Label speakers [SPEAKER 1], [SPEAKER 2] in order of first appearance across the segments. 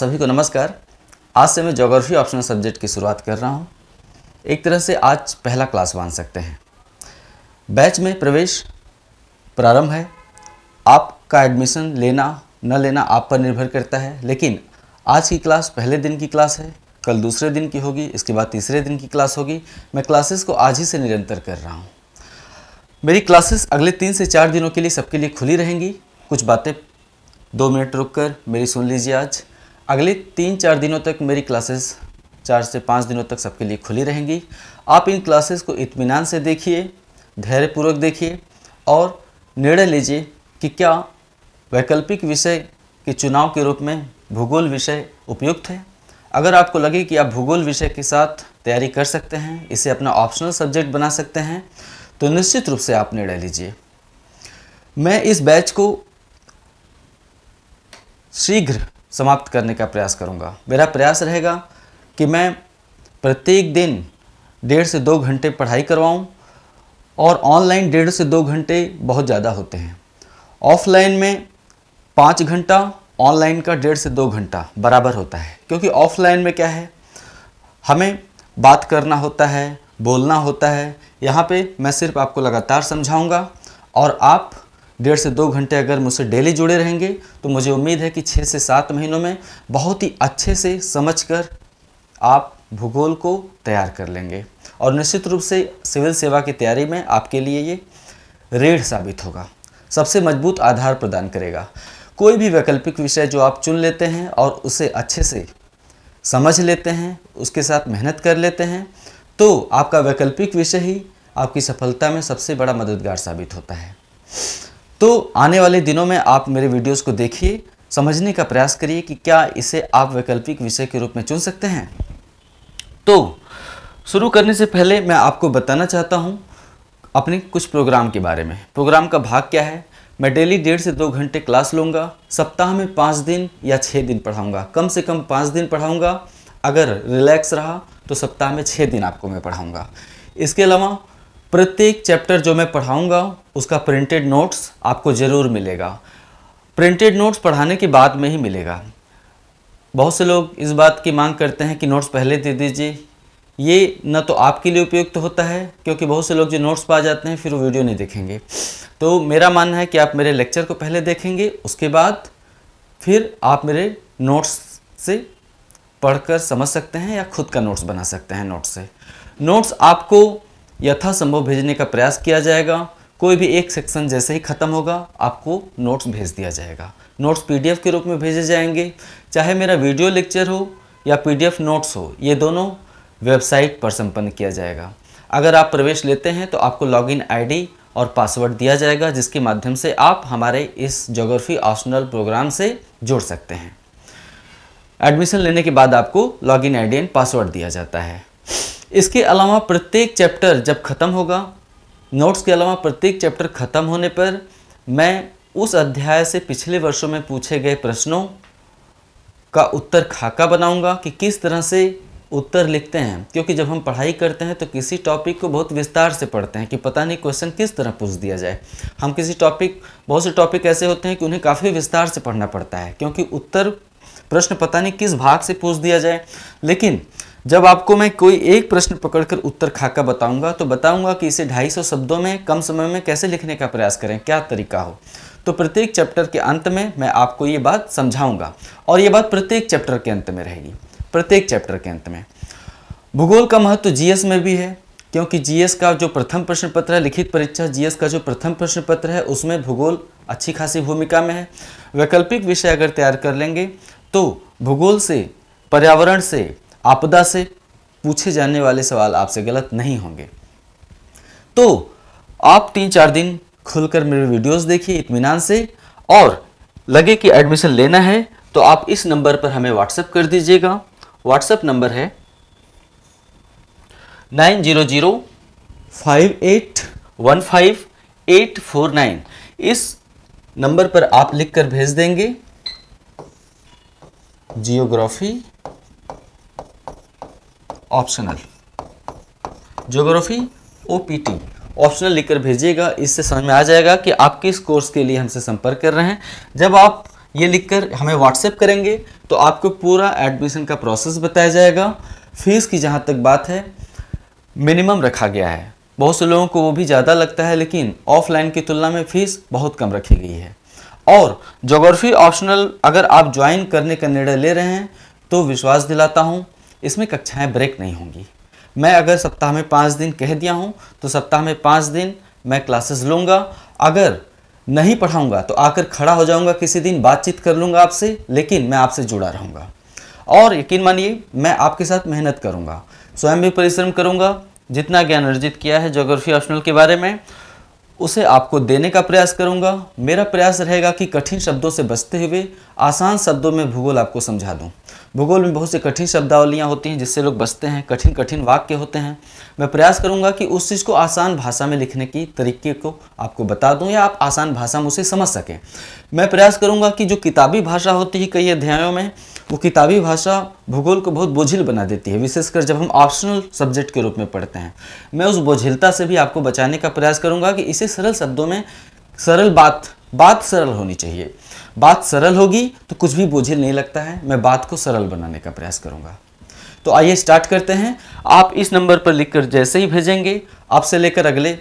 [SPEAKER 1] सभी को नमस्कार आज से मैं जोग्राफी ऑप्शनल सब्जेक्ट की शुरुआत कर रहा हूँ एक तरह से आज पहला क्लास मान सकते हैं बैच में प्रवेश प्रारंभ है आपका एडमिशन लेना न लेना आप पर निर्भर करता है लेकिन आज की क्लास पहले दिन की क्लास है कल दूसरे दिन की होगी इसके बाद तीसरे दिन की क्लास होगी मैं क्लासेस को आज ही से निरंतर कर रहा हूँ मेरी क्लासेस अगले तीन से चार दिनों के लिए सबके लिए खुली रहेंगी कुछ बातें दो मिनट रुक कर मेरी सुन लीजिए आज अगले तीन चार दिनों तक मेरी क्लासेस चार से पाँच दिनों तक सबके लिए खुली रहेंगी आप इन क्लासेस को इत्मीनान से देखिए धैर्यपूर्वक देखिए और निर्णय लीजिए कि क्या वैकल्पिक विषय के चुनाव के रूप में भूगोल विषय उपयुक्त है अगर आपको लगे कि आप भूगोल विषय के साथ तैयारी कर सकते हैं इसे अपना ऑप्शनल सब्जेक्ट बना सकते हैं तो निश्चित रूप से आप निर्णय लीजिए मैं इस बैच को शीघ्र समाप्त करने का प्रयास करूँगा मेरा प्रयास रहेगा कि मैं प्रत्येक दिन डेढ़ से दो घंटे पढ़ाई करवाऊँ और ऑनलाइन डेढ़ से दो घंटे बहुत ज़्यादा होते हैं ऑफलाइन में पाँच घंटा ऑनलाइन का डेढ़ से दो घंटा बराबर होता है क्योंकि ऑफलाइन में क्या है हमें बात करना होता है बोलना होता है यहाँ पे मैं सिर्फ आपको लगातार समझाऊँगा और आप डेढ़ से दो घंटे अगर मुझसे डेली जुड़े रहेंगे तो मुझे उम्मीद है कि छः से सात महीनों में बहुत ही अच्छे से समझकर आप भूगोल को तैयार कर लेंगे और निश्चित रूप से सिविल सेवा की तैयारी में आपके लिए ये रेढ़ साबित होगा सबसे मजबूत आधार प्रदान करेगा कोई भी वैकल्पिक विषय जो आप चुन लेते हैं और उसे अच्छे से समझ लेते हैं उसके साथ मेहनत कर लेते हैं तो आपका वैकल्पिक विषय ही आपकी सफलता में सबसे बड़ा मददगार साबित होता है तो आने वाले दिनों में आप मेरे वीडियोस को देखिए समझने का प्रयास करिए कि क्या इसे आप वैकल्पिक विषय के रूप में चुन सकते हैं तो शुरू करने से पहले मैं आपको बताना चाहता हूँ अपने कुछ प्रोग्राम के बारे में प्रोग्राम का भाग क्या है मैं डेली डेढ़ से दो घंटे क्लास लूँगा सप्ताह में पाँच दिन या छः दिन पढ़ाऊँगा कम से कम पाँच दिन पढ़ाऊँगा अगर रिलैक्स रहा तो सप्ताह में छः दिन आपको मैं पढ़ाऊँगा इसके अलावा प्रत्येक चैप्टर जो मैं पढ़ाऊँगा उसका प्रिंटेड नोट्स आपको ज़रूर मिलेगा प्रिंटेड नोट्स पढ़ाने के बाद में ही मिलेगा बहुत से लोग इस बात की मांग करते हैं कि नोट्स पहले दे दीजिए ये न तो आपके लिए उपयुक्त तो होता है क्योंकि बहुत से लोग जो नोट्स पा जाते हैं फिर वो वीडियो नहीं देखेंगे तो मेरा मानना है कि आप मेरे लेक्चर को पहले देखेंगे उसके बाद फिर आप मेरे नोट्स से पढ़कर समझ सकते हैं या खुद का नोट्स बना सकते हैं नोट्स से नोट्स आपको यथासंभव भेजने का प्रयास किया जाएगा कोई भी एक सेक्शन जैसे ही ख़त्म होगा आपको नोट्स भेज दिया जाएगा नोट्स पीडीएफ के रूप में भेजे जाएंगे चाहे मेरा वीडियो लेक्चर हो या पीडीएफ नोट्स हो ये दोनों वेबसाइट पर संपन्न किया जाएगा अगर आप प्रवेश लेते हैं तो आपको लॉगिन आईडी और पासवर्ड दिया जाएगा जिसके माध्यम से आप हमारे इस जोग्राफी ऑप्शनल प्रोग्राम से जुड़ सकते हैं एडमिशन लेने के बाद आपको लॉगिन आईडी एंड पासवर्ड दिया जाता है इसके अलावा प्रत्येक चैप्टर जब ख़त्म होगा नोट्स के अलावा प्रत्येक चैप्टर ख़त्म होने पर मैं उस अध्याय से पिछले वर्षों में पूछे गए प्रश्नों का उत्तर खाका बनाऊंगा कि किस तरह से उत्तर लिखते हैं क्योंकि जब हम पढ़ाई करते हैं तो किसी टॉपिक को बहुत विस्तार से पढ़ते हैं कि पता नहीं क्वेश्चन किस तरह पूछ दिया जाए हम किसी टॉपिक बहुत से टॉपिक ऐसे होते हैं कि उन्हें काफ़ी विस्तार से पढ़ना पड़ता है क्योंकि उत्तर प्रश्न पता नहीं किस भाग से पूछ दिया जाए लेकिन जब आपको मैं कोई एक प्रश्न पकड़कर उत्तर खाका बताऊंगा तो बताऊंगा कि इसे 250 शब्दों में कम समय में कैसे लिखने का प्रयास करें क्या तरीका हो तो प्रत्येक चैप्टर के अंत में मैं आपको ये बात समझाऊंगा और ये बात प्रत्येक चैप्टर के अंत में रहेगी प्रत्येक चैप्टर के अंत में भूगोल का महत्व तो जीएस में भी है क्योंकि जीएस का जो प्रथम प्रश्न पत्र है लिखित परीक्षा जीएस का जो प्रथम प्रश्न पत्र है उसमें भूगोल अच्छी खासी भूमिका में है वैकल्पिक विषय अगर तैयार कर लेंगे तो भूगोल से पर्यावरण से आपदा से पूछे जाने वाले सवाल आपसे गलत नहीं होंगे तो आप तीन चार दिन खुलकर मेरे वीडियोस देखिए इतमान से और लगे कि एडमिशन लेना है तो आप इस नंबर पर हमें व्हाट्सएप कर दीजिएगा व्हाट्सएप नंबर है nine zero zero five eight one five eight four nine इस नंबर पर आप लिखकर भेज देंगे geography optional geography OPT optional लिखकर भेजिएगा इससे समझ में आ जाएगा कि आप किस कोर्स के लिए हमसे संपर्क कर रहे हैं जब आप ये लिखकर हमें व्हाट्सएप करेंगे तो आपको पूरा एडमिशन का प्रोसेस बताया जाएगा फीस की जहाँ तक बात है मिनिमम रखा गया है बहुत से लोगों को वो भी ज़्यादा लगता है लेकिन ऑफलाइन की तुलना में फ़ीस बहुत कम रखी गई है और जोग्राफी ऑप्शनल अगर आप ज्वाइन करने का निर्णय ले रहे हैं तो विश्वास दिलाता हूँ इसमें कक्षाएं ब्रेक नहीं होंगी मैं अगर सप्ताह में पाँच दिन कह दिया हूँ तो सप्ताह में पाँच दिन मैं क्लासेस लूँगा अगर नहीं पढ़ाऊँगा तो आकर खड़ा हो जाऊँगा किसी दिन बातचीत कर लूँगा आपसे लेकिन मैं आपसे जुड़ा रहूँगा और यकीन मानिए मैं आपके साथ मेहनत करूँगा स्वयं भी परिश्रम करूँगा जितना ज्ञान अर्जित किया है जोग्राफी ऑप्शनल के बारे में उसे आपको देने का प्रयास करूंगा मेरा प्रयास रहेगा कि कठिन शब्दों से बचते हुए आसान शब्दों में भूगोल आपको समझा दूं भूगोल में बहुत सी कठिन शब्दावलियाँ होती हैं जिससे लोग बचते हैं कठिन कठिन वाक्य होते हैं मैं प्रयास करूंगा कि उस चीज़ को आसान भाषा में लिखने की तरीके को आपको बता दूं या आप आसान भाषा में उसे समझ सकें मैं प्रयास करूंगा कि जो किताबी भाषा होती है कई अध्यायों में वो किताबी भाषा भूगोल को बहुत बोझिल बना देती है विशेषकर जब हम ऑप्शनल सब्जेक्ट के रूप में पढ़ते हैं मैं उस बोझिलता से भी आपको बचाने का प्रयास करूँगा कि इसे सरल शब्दों में सरल बात बात सरल होनी चाहिए बात सरल होगी तो कुछ भी बोझिल नहीं लगता है मैं बात को सरल बनाने का प्रयास करूँगा तो आइए स्टार्ट करते हैं आप इस नंबर पर लिखकर जैसे ही भेजेंगे आपसे लेकर अगले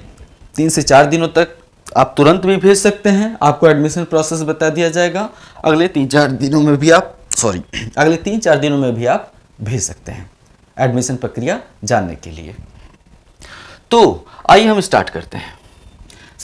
[SPEAKER 1] तीन से चार दिनों तक आप तुरंत भी भेज सकते हैं आपको एडमिशन प्रोसेस बता दिया जाएगा अगले तीन चार दिनों में भी आप सॉरी अगले तीन चार दिनों में भी आप भेज सकते हैं एडमिशन प्रक्रिया जानने के लिए तो आइए हम स्टार्ट करते हैं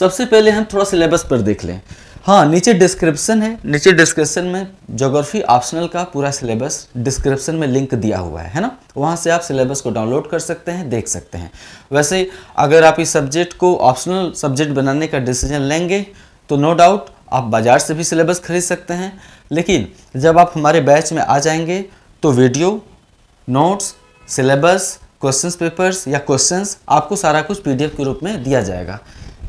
[SPEAKER 1] सबसे पहले हम थोड़ा सिलेबस पर देख लें हाँ नीचे डिस्क्रिप्शन है नीचे डिस्क्रिप्शन में जोग्राफी ऑप्शनल का पूरा सिलेबस डिस्क्रिप्शन में लिंक दिया हुआ है है ना वहाँ से आप सिलेबस को डाउनलोड कर सकते हैं देख सकते हैं वैसे अगर आप इस सब्जेक्ट को ऑप्शनल सब्जेक्ट बनाने का डिसीजन लेंगे तो नो डाउट आप बाज़ार से भी सिलेबस खरीद सकते हैं लेकिन जब आप हमारे बैच में आ जाएंगे तो video notes syllabus question papers या क्वेश्चंस आपको सारा कुछ पीडीएफ के रूप में दिया जाएगा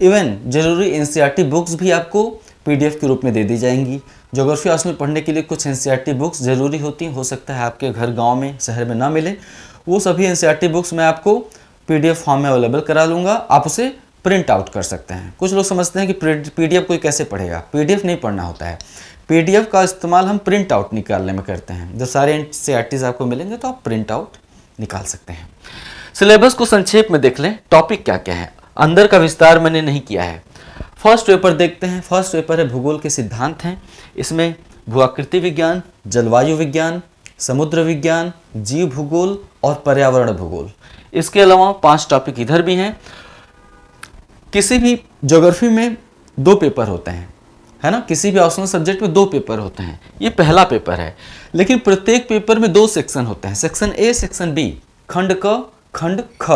[SPEAKER 1] इवन ज़रूरी एनसीईआरटी बुक्स भी आपको पीडीएफ के रूप में दे दी जाएंगी जोग्राफी हाउस में पढ़ने के लिए कुछ एन बुक्स ज़रूरी होती हो सकता है आपके घर गाँव में शहर में ना मिले वो सभी एन बुक्स मैं आपको पी फॉर्म में अवेलेबल करा लूँगा आप उसे प्रिंट आउट कर सकते हैं कुछ लोग समझते हैं कि पीडीएफ कोई कैसे पढ़ेगा पीडीएफ नहीं पढ़ना होता है पीडीएफ का इस्तेमाल हम प्रिंट आउट निकालने में करते हैं जब सारे एन e आपको मिलेंगे तो आप प्रिंट आउट निकाल सकते हैं सिलेबस को संक्षेप में देख लें टॉपिक क्या क्या है अंदर का विस्तार मैंने नहीं किया है फर्स्ट पेपर देखते हैं फर्स्ट पेपर है भूगोल के सिद्धांत हैं इसमें भूआकृति विज्ञान जलवायु विज्ञान समुद्र विज्ञान जीव भूगोल और पर्यावरण भूगोल इसके अलावा पांच टॉपिक इधर भी हैं किसी भी जोग्राफी में दो पेपर होते हैं है ना किसी भी ऑप्शनल सब्जेक्ट में दो पेपर होते हैं ये पहला पेपर है लेकिन प्रत्येक पेपर में दो सेक्शन होते हैं सेक्शन ए सेक्शन बी खंड क खंड ख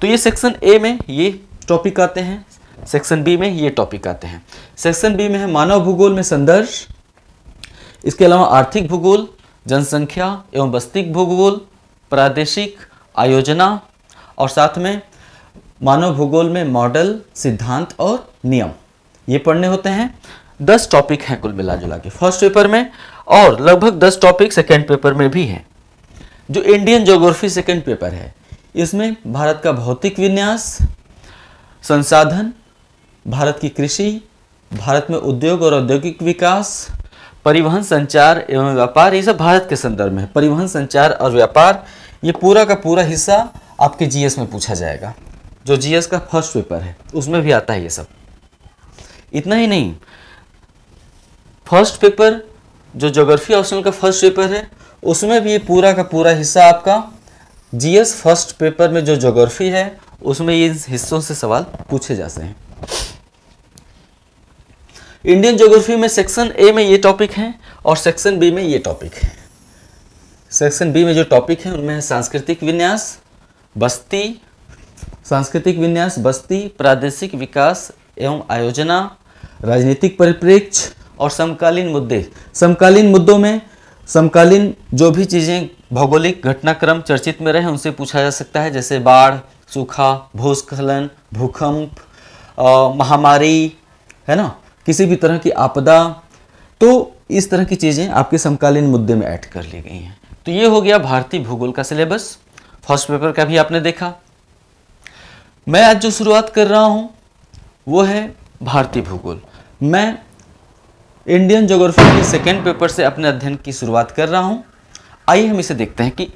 [SPEAKER 1] तो ये सेक्शन ए में ये टॉपिक आते हैं सेक्शन बी में ये टॉपिक आते हैं सेक्शन बी में है मानव भूगोल में संदर्श इसके अलावा आर्थिक भूगोल जनसंख्या एवं बस्तिक भूगोल प्रादेशिक आयोजना और साथ में मानव भूगोल में मॉडल सिद्धांत और नियम ये पढ़ने होते हैं दस टॉपिक हैं कुल मिला जुला के फर्स्ट पेपर में और लगभग दस टॉपिक सेकेंड पेपर में भी हैं जो इंडियन जोग्राफी सेकेंड पेपर है इसमें भारत का भौतिक विन्यास संसाधन भारत की कृषि भारत में उद्योग और औद्योगिक विकास परिवहन संचार एवं व्यापार ये सब भारत के संदर्भ में परिवहन संचार और व्यापार ये पूरा का पूरा हिस्सा आपके जीएस में पूछा जाएगा जो जीएस का फर्स्ट पेपर है उसमें भी आता है ये सब इतना ही नहीं फर्स्ट पेपर जो जोग्राफी ऑप्शन का फर्स्ट पेपर है उसमें भी पूरा का पूरा हिस्सा आपका जीएस फर्स्ट पेपर में जो जोग्राफी है उसमें ये हिस्सों से सवाल पूछे जाते हैं इंडियन जोग्राफी में सेक्शन ए में ये टॉपिक है और सेक्शन बी में ये टॉपिक है सेक्शन बी में जो टॉपिक है उनमें है सांस्कृतिक विन्यास बस्ती सांस्कृतिक विन्यास बस्ती प्रादेशिक विकास एवं आयोजना राजनीतिक परिप्रेक्ष्य और समकालीन मुद्दे समकालीन मुद्दों में समकालीन जो भी चीज़ें भौगोलिक घटनाक्रम चर्चित में रहे उनसे पूछा जा सकता है जैसे बाढ़ सूखा भूस्खलन भूकंप महामारी है ना किसी भी तरह की आपदा तो इस तरह की चीज़ें आपके समकालीन मुद्दे में ऐड कर ली गई हैं तो ये हो गया भारतीय भूगोल का सिलेबस फर्स्ट पेपर का भी आपने देखा मैं आज जो शुरुआत कर रहा हूँ वो है भारतीय भूगोल मैं इंडियन जोग्राफी के सेकेंड पेपर से अपने अध्ययन की शुरुआत कर रहा हूँ आइए हम इसे देखते हैं कि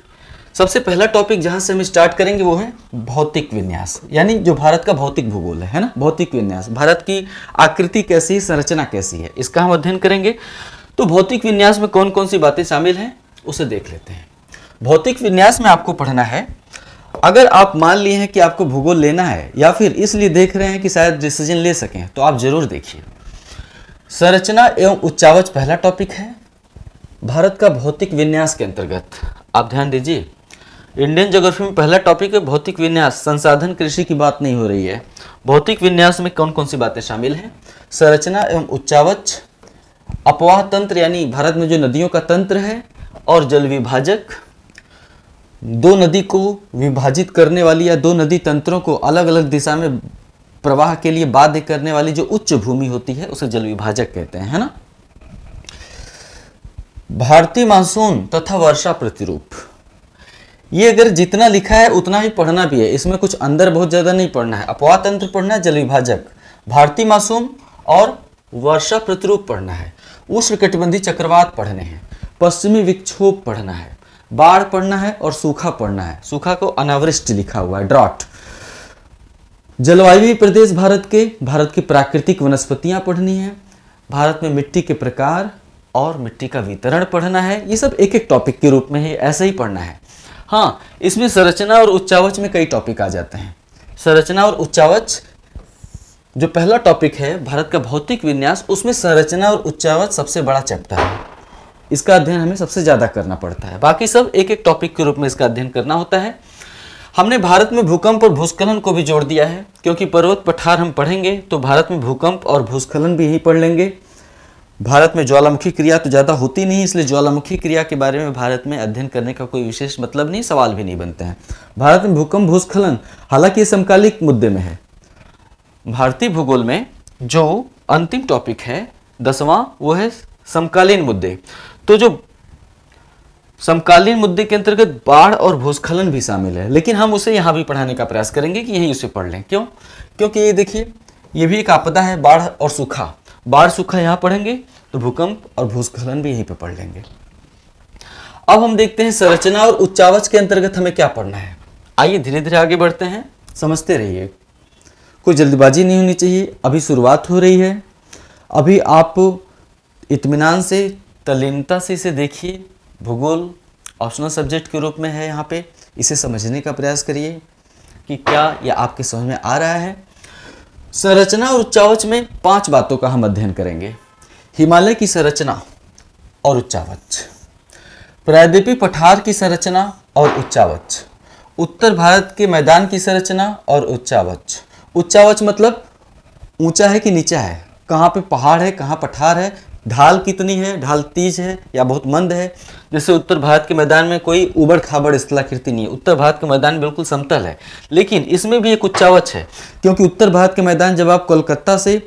[SPEAKER 1] सबसे पहला टॉपिक जहाँ से हम स्टार्ट करेंगे वो है भौतिक विन्यास यानी जो भारत का भौतिक भूगोल है है ना भौतिक विन्यास भारत की आकृति कैसी है संरचना कैसी है इसका हम अध्ययन करेंगे तो भौतिक विन्यास में कौन कौन सी बातें शामिल हैं उसे देख लेते हैं भौतिक विन्यास में आपको पढ़ना है अगर आप मान लिए हैं कि आपको भूगोल लेना है या फिर इसलिए देख रहे हैं कि शायद डिसीजन ले सकें तो आप ज़रूर देखिए संरचना एवं उच्चावच पहला टॉपिक है भारत का भौतिक विन्यास के अंतर्गत आप ध्यान दीजिए इंडियन जोग्राफी में पहला टॉपिक है भौतिक विन्यास संसाधन कृषि की बात नहीं हो रही है भौतिक विन्यास में कौन कौन सी बातें शामिल हैं संरचना एवं उच्चावच अपवाह तंत्र यानी भारत में जो नदियों का तंत्र है और जल विभाजक दो नदी को विभाजित करने वाली या दो नदी तंत्रों को अलग अलग दिशा में प्रवाह के लिए बाध्य करने वाली जो उच्च भूमि होती है उसे जल विभाजक कहते हैं है ना भारतीय मानसून तथा वर्षा प्रतिरूप ये अगर जितना लिखा है उतना ही पढ़ना भी है इसमें कुछ अंदर बहुत ज़्यादा नहीं पढ़ना है अपवाह तंत्र पढ़ना है जल विभाजक भारतीय मासूम और वर्षा प्रतिरूप पढ़ना है उष्ण कटिबंधी चक्रवात पढ़ने हैं पश्चिमी विक्षोभ पढ़ना है बाढ़ पड़ना है और सूखा पड़ना है सूखा को अनावृष्टि लिखा हुआ है ड्रॉट जलवायु प्रदेश भारत के भारत की प्राकृतिक वनस्पतियां पढ़नी है भारत में मिट्टी के प्रकार और मिट्टी का वितरण पढ़ना है ये सब एक एक टॉपिक के रूप में ही ऐसे ही पढ़ना है हाँ इसमें संरचना और उच्चावच में कई टॉपिक आ जाते हैं संरचना और उच्चावच जो पहला टॉपिक है भारत का भौतिक विन्यास उसमें संरचना और उच्चावच सबसे बड़ा चैप्टर है इसका अध्ययन हमें सबसे ज़्यादा करना पड़ता है बाकी सब एक एक टॉपिक के रूप में इसका अध्ययन करना होता है हमने भारत में भूकंप और भूस्खलन को भी जोड़ दिया है क्योंकि पर्वत पठार हम पढ़ेंगे तो भारत में भूकंप और भूस्खलन भी यही पढ़ लेंगे भारत में ज्वालामुखी क्रिया तो ज़्यादा होती नहीं इसलिए ज्वालामुखी क्रिया के बारे में भारत में अध्ययन करने का कोई विशेष मतलब नहीं सवाल भी नहीं बनते हैं भारत में भूकंप भूस्खलन हालांकि ये समकालिक मुद्दे में है भारतीय भूगोल में जो अंतिम टॉपिक है दसवां वो है समकालीन मुद्दे तो जो समकालीन मुद्दे के अंतर्गत बाढ़ और भूस्खलन भी शामिल है लेकिन हम उसे यहाँ भी पढ़ाने का प्रयास करेंगे कि यहीं उसे पढ़ लें क्यों क्योंकि ये देखिए ये भी एक आपदा है बाढ़ और सूखा बाढ़ सूखा यहाँ पढ़ेंगे तो भूकंप और भूस्खलन भी यहीं पर पढ़ लेंगे अब हम देखते हैं संरचना और उच्चावच के अंतर्गत हमें क्या पढ़ना है आइए धीरे धीरे आगे बढ़ते हैं समझते रहिए कोई जल्दबाजी नहीं होनी चाहिए अभी शुरुआत हो रही है अभी आप इतमान से तलीनता से इसे देखिए भूगोल ऑप्शनल सब्जेक्ट के रूप में है यहाँ पे इसे समझने का प्रयास करिए कि क्या यह आपके समझ में आ रहा है संरचना और उच्चावच में पांच बातों का हम अध्ययन करेंगे हिमालय की संरचना और उच्चावच प्रायद्वीपी पठार की संरचना और उच्चावच उत्तर भारत के मैदान की संरचना और उच्चावच उच्चावच मतलब ऊंचा है कि नीचा है कहाँ पे पहाड़ है कहाँ पठार है ढाल कितनी है ढाल तीज है या बहुत मंद है जैसे उत्तर भारत के मैदान में कोई उबड़ खाबड़ स्थलाकृति नहीं है उत्तर भारत का मैदान बिल्कुल समतल है लेकिन इसमें भी एक उच्चावच है क्योंकि उत्तर भारत के मैदान जब आप कोलकाता से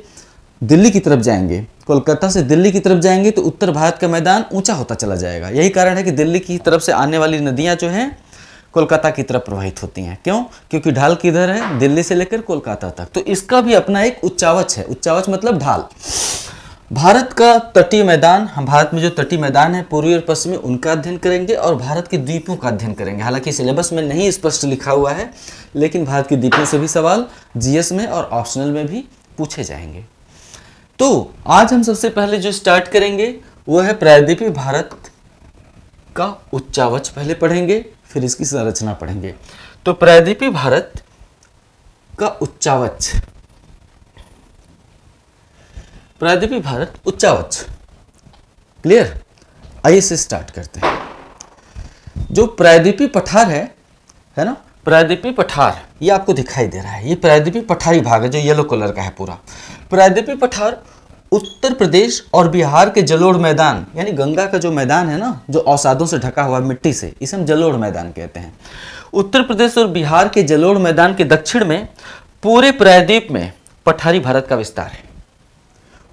[SPEAKER 1] दिल्ली की तरफ जाएंगे कोलकाता से दिल्ली की तरफ जाएंगे तो उत्तर भारत का मैदान ऊंचा होता चला जाएगा यही कारण है कि दिल्ली की तरफ से आने वाली नदियाँ जो हैं कोलकाता की तरफ प्रवाहित होती हैं क्यों क्योंकि ढाल किधर है दिल्ली से लेकर कोलकाता तक तो इसका भी अपना एक उच्चावच है उच्चावच मतलब ढाल भारत का तटीय मैदान हम भारत में जो तटीय मैदान है पूर्वी और पश्चिमी उनका अध्ययन करेंगे और भारत के द्वीपों का अध्ययन करेंगे हालांकि सिलेबस में नहीं स्पष्ट लिखा हुआ है लेकिन भारत के द्वीपों से भी सवाल जीएस में और ऑप्शनल में भी पूछे जाएंगे तो आज हम सबसे पहले जो स्टार्ट करेंगे वह है प्रायद्वीपी भारत का उच्चावच पहले पढ़ेंगे फिर इसकी संरचना पढ़ेंगे तो प्रायद्वीपी भारत का उच्चावच प्रायद्वीपी भारत उच्चावच क्लियर आइए से स्टार्ट करते हैं जो प्रायद्वीपी पठार है है ना प्रायद्वीपी पठार ये आपको दिखाई दे रहा है ये प्रायद्वीपी पठारी भाग है जो येलो कलर का है पूरा प्रायद्वीपी पठार उत्तर प्रदेश और बिहार के जलोढ़ मैदान यानी गंगा का जो मैदान है ना जो औसादों से ढका हुआ मिट्टी से इसे हम जलोढ़ मैदान कहते हैं उत्तर प्रदेश और बिहार के जलोढ़ मैदान के दक्षिण में पूरे प्रायद्वीप में पठारी भारत का विस्तार है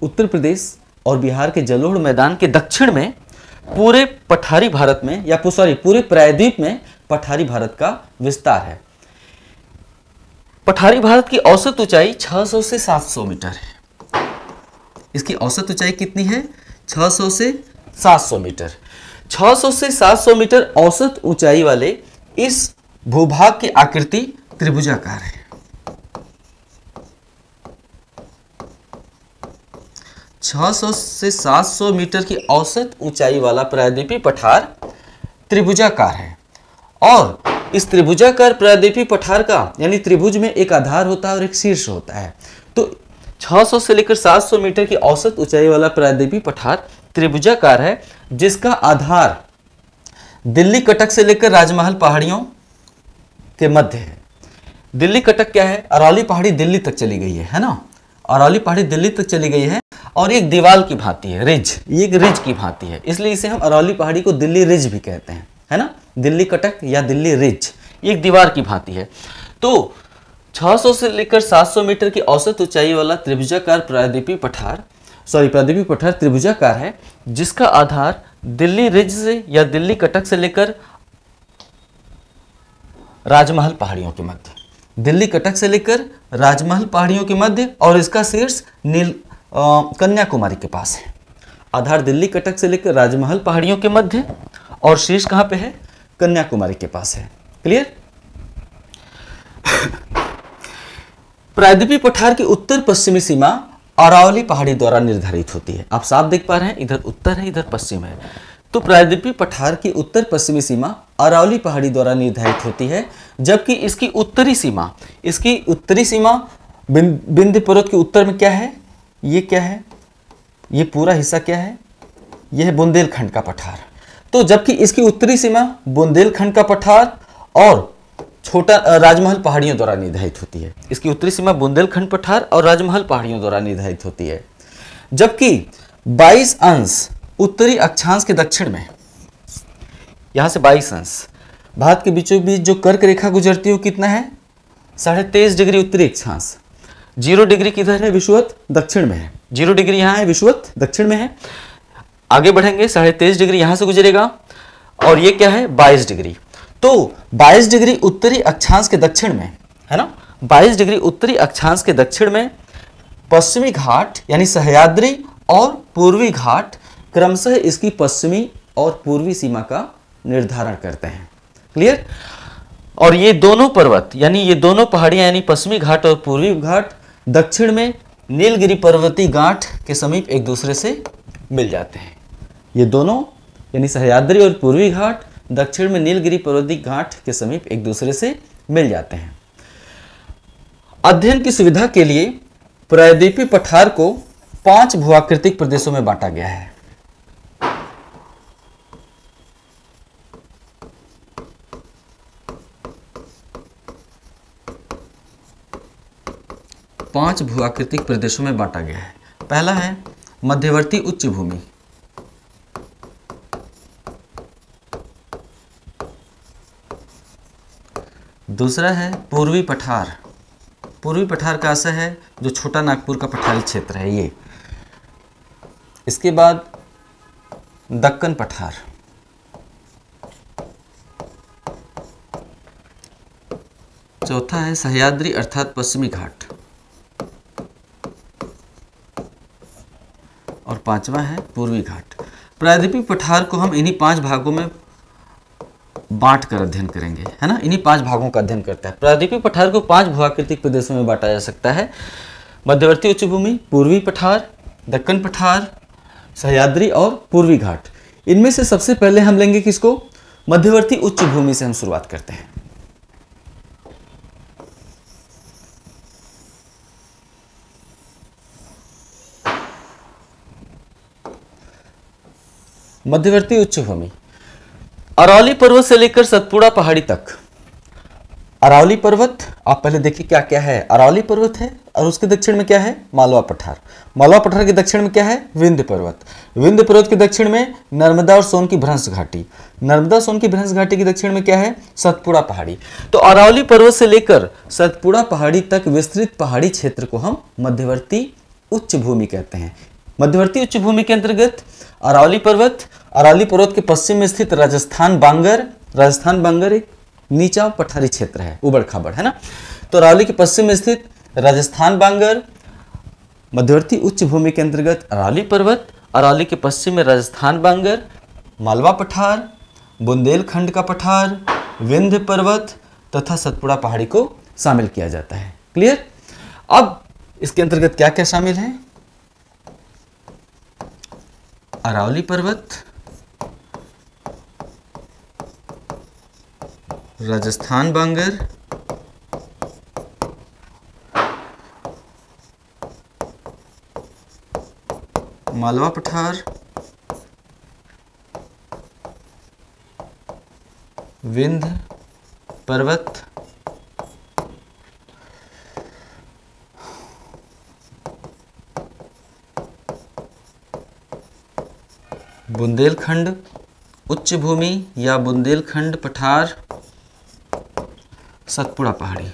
[SPEAKER 1] उत्तर प्रदेश और बिहार के जलोढ़ मैदान के दक्षिण में पूरे पठारी भारत में या सॉरी पूरे प्रायद्वीप में पठारी भारत का विस्तार है पठारी भारत की औसत ऊंचाई 600 से 700 मीटर है इसकी औसत ऊंचाई कितनी है 600 से 700 मीटर 600 से 700 मीटर औसत ऊंचाई वाले इस भूभाग की आकृति त्रिभुजाकार है 600 से 700 मीटर की औसत ऊंचाई वाला प्रायद्वीपी पठार त्रिभुजाकार है और इस त्रिभुजाकार प्रायद्वीपी पठार का यानी त्रिभुज में एक आधार होता है और एक शीर्ष होता है तो 600 से लेकर 700 मीटर की औसत ऊंचाई वाला प्रायद्वीपी पठार त्रिभुजाकार है जिसका आधार दिल्ली कटक से लेकर राजमहल पहाड़ियों के मध्य है दिल्ली कटक क्या है अरौली पहाड़ी दिल्ली तक चली गई है है ना अरौली पहाड़ी दिल्ली तक चली गई है और एक दीवाल की भांति है रिज ये एक रिज की भांति है इसलिए इसे हम अरौली पहाड़ी को दिल्ली रिज भी कहते हैं है ना दिल्ली कटक या दिल्ली रिज एक दीवार की भांति है तो 600 से लेकर 700 मीटर की औसत ऊंचाई वाला त्रिभुजाकार प्रायद्वीपी पठार सॉरी प्रायद्वीपी पठार त्रिभुजाकार है जिसका आधार दिल्ली रिज से या दिल्ली कटक से लेकर राजमहल पहाड़ियों के मध्य दिल्ली कटक से लेकर राजमहल पहाड़ियों के मध्य और इसका शीर्ष नील कन्याकुमारी के पास है आधार दिल्ली कटक से लेकर राजमहल पहाड़ियों के मध्य और शीर्ष कहाँ पे है कन्याकुमारी के पास है क्लियर प्रायद्वीपी पठार की उत्तर पश्चिमी सीमा अरावली पहाड़ी द्वारा निर्धारित होती है आप साफ देख पा रहे हैं इधर उत्तर है इधर पश्चिम है तो प्रायद्वीपी पठार की उत्तर पश्चिमी सीमा अरावली पहाड़ी द्वारा निर्धारित होती है जबकि इसकी उत्तरी सीमा इसकी उत्तरी सीमा बिंद पर्वत के उत्तर में क्या है ये क्या है ये पूरा हिस्सा क्या है यह है बुंदेलखंड का पठार तो जबकि इसकी उत्तरी सीमा बुंदेलखंड का पठार और छोटा राजमहल पहाड़ियों द्वारा निर्धारित होती है इसकी उत्तरी सीमा बुंदेलखंड पठार और राजमहल पहाड़ियों द्वारा निर्धारित होती है जबकि 22 अंश उत्तरी अक्षांश के दक्षिण में यहां से 22 अंश भारत के बीचों बीच जो कर्क रेखा गुजरती है वो कितना है साढ़े तेईस डिग्री उत्तरी अक्षांश जीरो डिग्री किधर है विश्वत दक्षिण में है जीरो डिग्री यहाँ है विश्वत दक्षिण में है आगे बढ़ेंगे साढ़े तेईस डिग्री यहाँ से गुजरेगा और ये क्या है बाईस डिग्री तो बाईस डिग्री उत्तरी अक्षांश के दक्षिण में है ना बाईस डिग्री उत्तरी अक्षांश के दक्षिण में पश्चिमी घाट यानी सहयाद्री और पूर्वी घाट क्रमशः इसकी पश्चिमी और पूर्वी सीमा का निर्धारण करते हैं क्लियर और ये दोनों पर्वत यानी ये दोनों पहाड़ियां यानी पश्चिमी घाट और पूर्वी घाट दक्षिण में नीलगिरी पर्वती गांठ के समीप एक दूसरे से मिल जाते हैं ये दोनों यानी सहयाद्री और पूर्वी घाट दक्षिण में नीलगिरी पर्वती गांठ के समीप एक दूसरे से मिल जाते हैं अध्ययन की सुविधा के लिए प्रायद्वीपी पठार को पांच भूआकृतिक प्रदेशों में बांटा गया है पांच भूआकृतिक प्रदेशों में बांटा गया है पहला है मध्यवर्ती उच्च भूमि दूसरा है पूर्वी पठार पूर्वी पठार का आशा है जो छोटा नागपुर का पठारी क्षेत्र है ये इसके बाद दक्कन पठार चौथा है सह्याद्री अर्थात पश्चिमी घाट पांचवा है पूर्वी घाट प्रायद्वीपी पठार को हम इन्हीं पांच भागों में बांट कर अध्ययन करेंगे है ना इन्हीं पांच भागों का अध्ययन करता है प्रायद्वीपीय पठार को पांच भूआकृतिक प्रदेशों में बांटा जा सकता है मध्यवर्ती उच्च भूमि पूर्वी पठार दक्कन पठार सहयाद्री और पूर्वी घाट इनमें से सबसे पहले हम लेंगे किसको मध्यवर्ती उच्च भूमि से हम शुरुआत करते हैं मध्यवर्ती उच्च भूमि अरावली पर्वत से लेकर सतपुड़ा पहाड़ी तक अरावली पर्वत आप पहले देखिए क्या क्या है अरावली पर्वत है और उसके दक्षिण में क्या है मालवा पठार मालवा पठार के दक्षिण में क्या है विंध्य पर्वत विंध्य पर्वत के दक्षिण में नर्मदा और सोन की भ्रंश घाटी नर्मदा सोन की भ्रंश घाटी के दक्षिण में क्या है सतपुड़ा पहाड़ी तो अरावली पर्वत से लेकर सतपुड़ा पहाड़ी तक विस्तृत पहाड़ी क्षेत्र को हम मध्यवर्ती उच्च भूमि कहते हैं मध्यवर्ती उच्च भूमि के अंतर्गत अरावली पर्वत अरावली पर्वत के पश्चिम में स्थित राजस्थान बांगर राजस्थान बांगर एक नीचा पठारी क्षेत्र है उबड़ खाबड़ है ना तो अरावली के पश्चिम में स्थित राजस्थान बांगर मध्यवर्ती उच्च भूमि के अंतर्गत अरावली पर्वत अरावली के पश्चिम में राजस्थान बांगर मालवा पठार बुंदेलखंड का पठार विंध्य पर्वत तथा सतपुड़ा पहाड़ी को शामिल किया जाता है क्लियर अब इसके अंतर्गत क्या क्या शामिल है अरावली पर्वत राजस्थान बांगर मालवा पठार विंध पर्वत बुंदेलखंड उच्च भूमि या बुंदेलखंड पठार सतपुड़ा पहाड़ी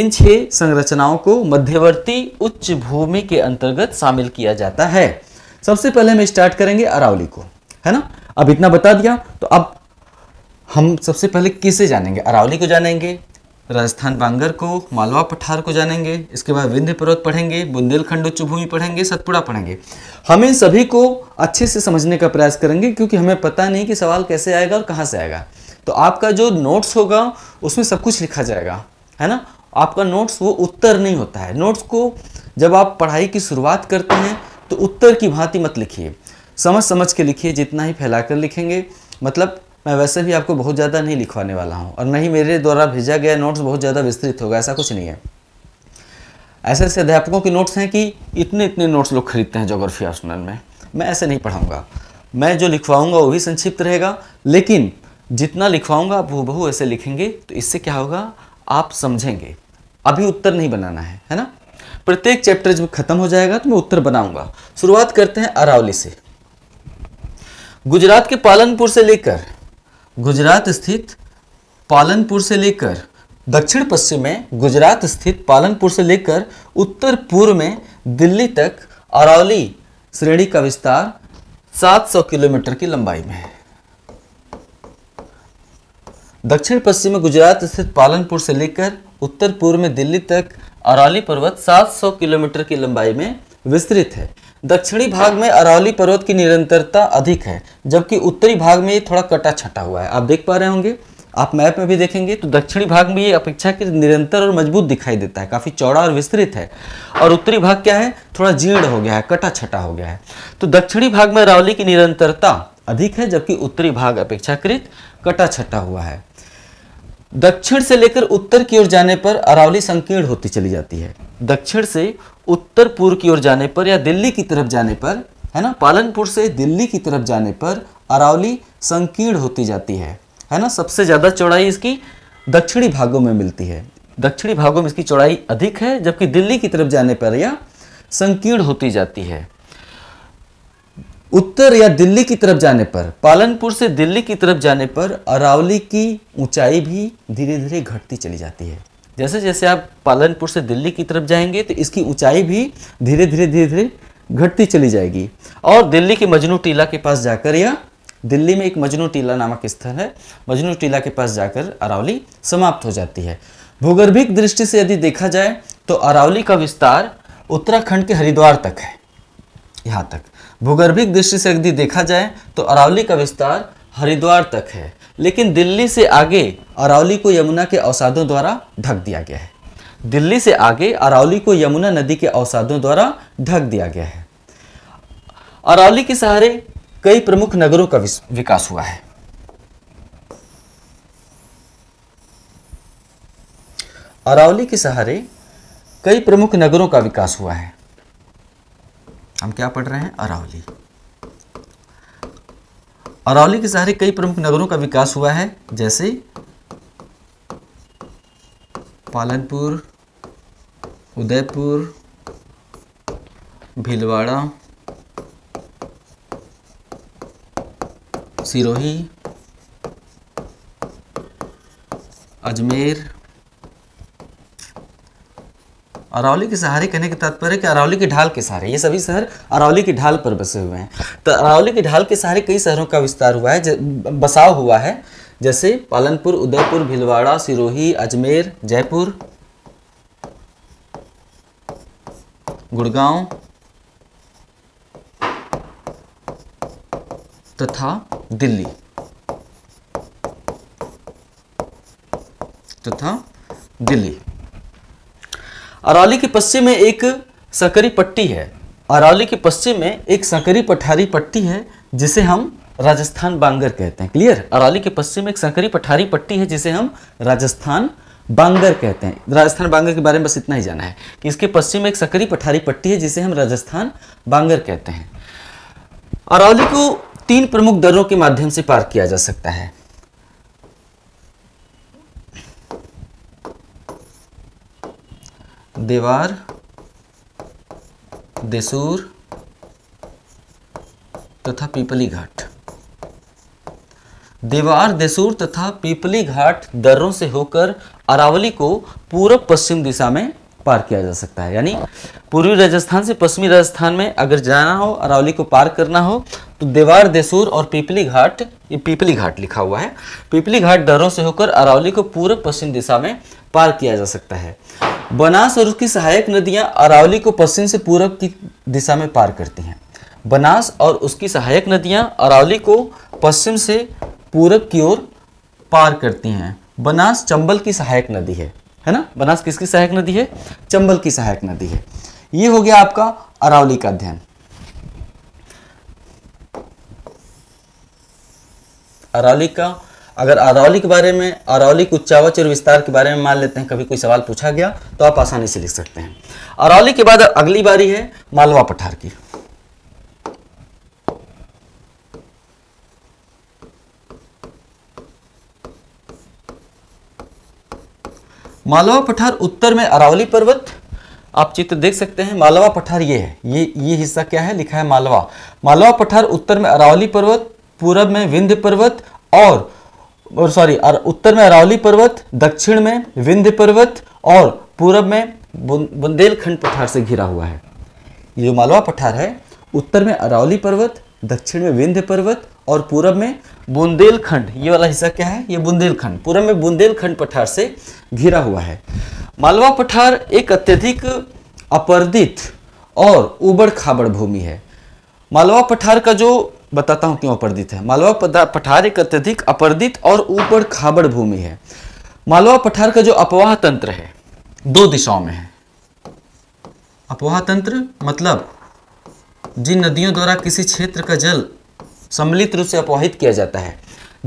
[SPEAKER 1] इन छह संरचनाओं को मध्यवर्ती उच्च भूमि के अंतर्गत शामिल किया जाता है सबसे पहले हम स्टार्ट करेंगे अरावली को है ना अब इतना बता दिया तो अब हम सबसे पहले किसे जानेंगे अरावली को जानेंगे राजस्थान बांगर को मालवा पठार को जानेंगे इसके बाद विंध्य पर्वत पढ़ेंगे बुंदेलखंड उच्च भूमि पढ़ेंगे सतपुड़ा पढ़ेंगे हम इन सभी को अच्छे से समझने का प्रयास करेंगे क्योंकि हमें पता नहीं कि सवाल कैसे आएगा और कहाँ से आएगा तो आपका जो नोट्स होगा उसमें सब कुछ लिखा जाएगा है ना आपका नोट्स वो उत्तर नहीं होता है नोट्स को जब आप पढ़ाई की शुरुआत करते हैं तो उत्तर की भांति मत लिखिए समझ समझ के लिखिए जितना ही फैला कर लिखेंगे मतलब मैं वैसे भी आपको बहुत ज़्यादा नहीं लिखवाने वाला हूँ और न ही मेरे द्वारा भेजा गया नोट्स बहुत ज़्यादा विस्तृत होगा ऐसा कुछ नहीं है ऐसे ऐसे अध्यापकों के नोट्स हैं कि इतने इतने नोट्स लोग खरीदते हैं जोग्राफी ऑप्शनल में मैं ऐसे नहीं पढ़ाऊँगा मैं जो लिखवाऊँगा वो भी संक्षिप्त रहेगा लेकिन जितना लिखवाऊँगा आप हूबहू ऐसे लिखेंगे तो इससे क्या होगा आप समझेंगे अभी उत्तर नहीं बनाना है है ना प्रत्येक चैप्टर जब खत्म हो जाएगा तो मैं उत्तर बनाऊंगा शुरुआत करते हैं अरावली से गुजरात के पालनपुर से लेकर गुजरात स्थित पालनपुर से लेकर दक्षिण पश्चिम में गुजरात स्थित पालनपुर से लेकर उत्तर पूर्व में दिल्ली तक अरौली श्रेणी का विस्तार 700 किलोमीटर की लंबाई में है दक्षिण पश्चिम में गुजरात स्थित पालनपुर से लेकर उत्तर पूर्व में दिल्ली तक अरौली पर्वत 700 किलोमीटर की लंबाई में विस्तृत है दक्षिणी भाग में अरावली पर्वत की निरंतरता अधिक है जबकि उत्तरी भाग में ये थोड़ा कटा छटा हुआ है आप देख पा रहे होंगे आप मैप में भी देखेंगे तो दक्षिणी भाग में ये अपेक्षाकृत निरंतर और मजबूत दिखाई देता है काफ़ी चौड़ा और विस्तृत है और उत्तरी भाग क्या है थोड़ा जीर्ण हो गया है कटा छटा हो गया है तो दक्षिणी भाग में अरावली की निरंतरता अधिक है जबकि उत्तरी भाग अपेक्षाकृत कटा छटा हुआ है दक्षिण से लेकर उत्तर की ओर जाने पर अरावली संकीर्ण होती चली जाती है दक्षिण से उत्तर पूर्व की ओर जाने पर या दिल्ली की तरफ जाने पर है ना पालनपुर से दिल्ली की तरफ जाने पर अरावली संकीर्ण होती जाती है है ना सबसे ज़्यादा चौड़ाई इसकी दक्षिणी भागों में मिलती है दक्षिणी भागों में इसकी चौड़ाई अधिक है जबकि दिल्ली की तरफ जाने पर यह संकीर्ण होती जाती है उत्तर या दिल्ली की तरफ जाने पर पालनपुर से दिल्ली की तरफ जाने पर अरावली की ऊंचाई भी धीरे धीरे घटती चली जाती है जैसे जैसे आप पालनपुर से दिल्ली की तरफ जाएंगे तो इसकी ऊंचाई भी धीरे धीरे धीरे धीरे घटती चली जाएगी और दिल्ली के मजनू टीला के पास जाकर या दिल्ली में एक मजनू टीला नामक स्थल है मजनू टीला के पास जाकर अरावली समाप्त हो जाती है भूगर्भिक दृष्टि से यदि देखा जाए तो अरावली का विस्तार उत्तराखंड के हरिद्वार तक है यहाँ तक भूगर्भिक दृष्टि से यदि देखा जाए तो अरावली का विस्तार हरिद्वार तक है लेकिन दिल्ली से आगे अरावली को यमुना के अवसादों द्वारा ढक दिया गया है दिल्ली से आगे अरावली को यमुना नदी के अवसादों द्वारा ढक दिया गया है अरावली के सहारे कई प्रमुख नगरों का विकास हुआ है अरावली के सहारे कई प्रमुख नगरों का विकास हुआ है हम क्या पढ़ रहे हैं अरावली अरौली के सहारे कई प्रमुख नगरों का विकास हुआ है जैसे पालनपुर उदयपुर भीलवाड़ा सिरोही अजमेर अरावली के सहारे कहने के तात्पर्य कि अरावली के ढाल के सहारे ये सभी शहर अरावली की ढाल पर बसे हुए हैं तो अरावली के ढाल के सहारे कई शहरों का विस्तार हुआ है बसाव हुआ है जैसे पालनपुर उदयपुर भीलवाड़ा सिरोही अजमेर जयपुर गुड़गांव तथा दिल्ली तथा दिल्ली अरौली के पश्चिम में एक सकरी पट्टी है अरौली के पश्चिम में एक सकरी पठारी पट्टी है जिसे हम राजस्थान बांगर कहते हैं क्लियर अरौली के पश्चिम में एक सकरी पठारी पट्टी है जिसे हम राजस्थान बांगर कहते हैं राजस्थान बांगर के बारे में बस इतना ही जाना है कि इसके पश्चिम में एक सकरी पठारी पट्टी है जिसे हम राजस्थान बांगर कहते हैं अरौली को तीन प्रमुख दरों के माध्यम से पार किया जा सकता है देवार देसूर तथा पीपली घाट देवार देसूर तथा पीपली घाट दर्रों से होकर अरावली को पूर्व पश्चिम दिशा में पार किया जा सकता है यानी पूर्वी राजस्थान से पश्चिमी राजस्थान में अगर जाना हो अरावली को पार करना हो तो देवार देसूर और पीपली घाट ये पीपली घाट लिखा हुआ है पीपली घाट दर्रों से होकर अरावली को पूर्व पश्चिम दिशा में पार किया जा सकता है बनास और उसकी सहायक नदियां अरावली को पश्चिम से पूरब की दिशा में पार करती हैं बनास और उसकी सहायक नदियां अरावली को पश्चिम से पूरब की ओर पार करती हैं बनास चंबल की सहायक नदी है है ना बनास किसकी सहायक नदी है चंबल की सहायक नदी है ये हो गया आपका अरावली का अध्ययन अरावली का अगर अरौली के बारे में अरौली के उच्चावच और विस्तार के बारे में मान लेते हैं कभी कोई सवाल पूछा गया तो आप आसानी से लिख सकते हैं आरौली के बाद अगली बारी है मालवा पठार की मालवा पठार उत्तर में अरावली पर्वत आप चित्र देख सकते हैं मालवा पठार ये है ये ये हिस्सा क्या है लिखा है मालवा मालवा पठार उत्तर में अरावली पर्वत पूर्व में विंध्य पर्वत और और सॉरी उत्तर में अरावली पर्वत दक्षिण में विंध्य पर्वत और पूर्व में बुंदेलखंड पठार से घिरा हुआ है ये जो मालवा पठार है उत्तर में अरावली पर्वत दक्षिण में विंध्य पर्वत और पूर्व में बुंदेलखंड ये वाला हिस्सा क्या है ये बुंदेलखंड पूर्व में बुंदेलखंड पठार से घिरा हुआ है मालवा पठार एक अत्यधिक अपर्दित और उबड़ खाबड़ भूमि है मालवा पठार का जो बताता हूँ क्यों अपर्दित है मालवा पठार एक अत्यधिक अपर्दित और ऊपर खाबड़ भूमि है मालवा पठार का जो अपवाह तंत्र है दो दिशाओं में है अपवाह तंत्र मतलब जिन नदियों द्वारा किसी क्षेत्र का जल सम्मिलित रूप से अपवाहित किया जाता है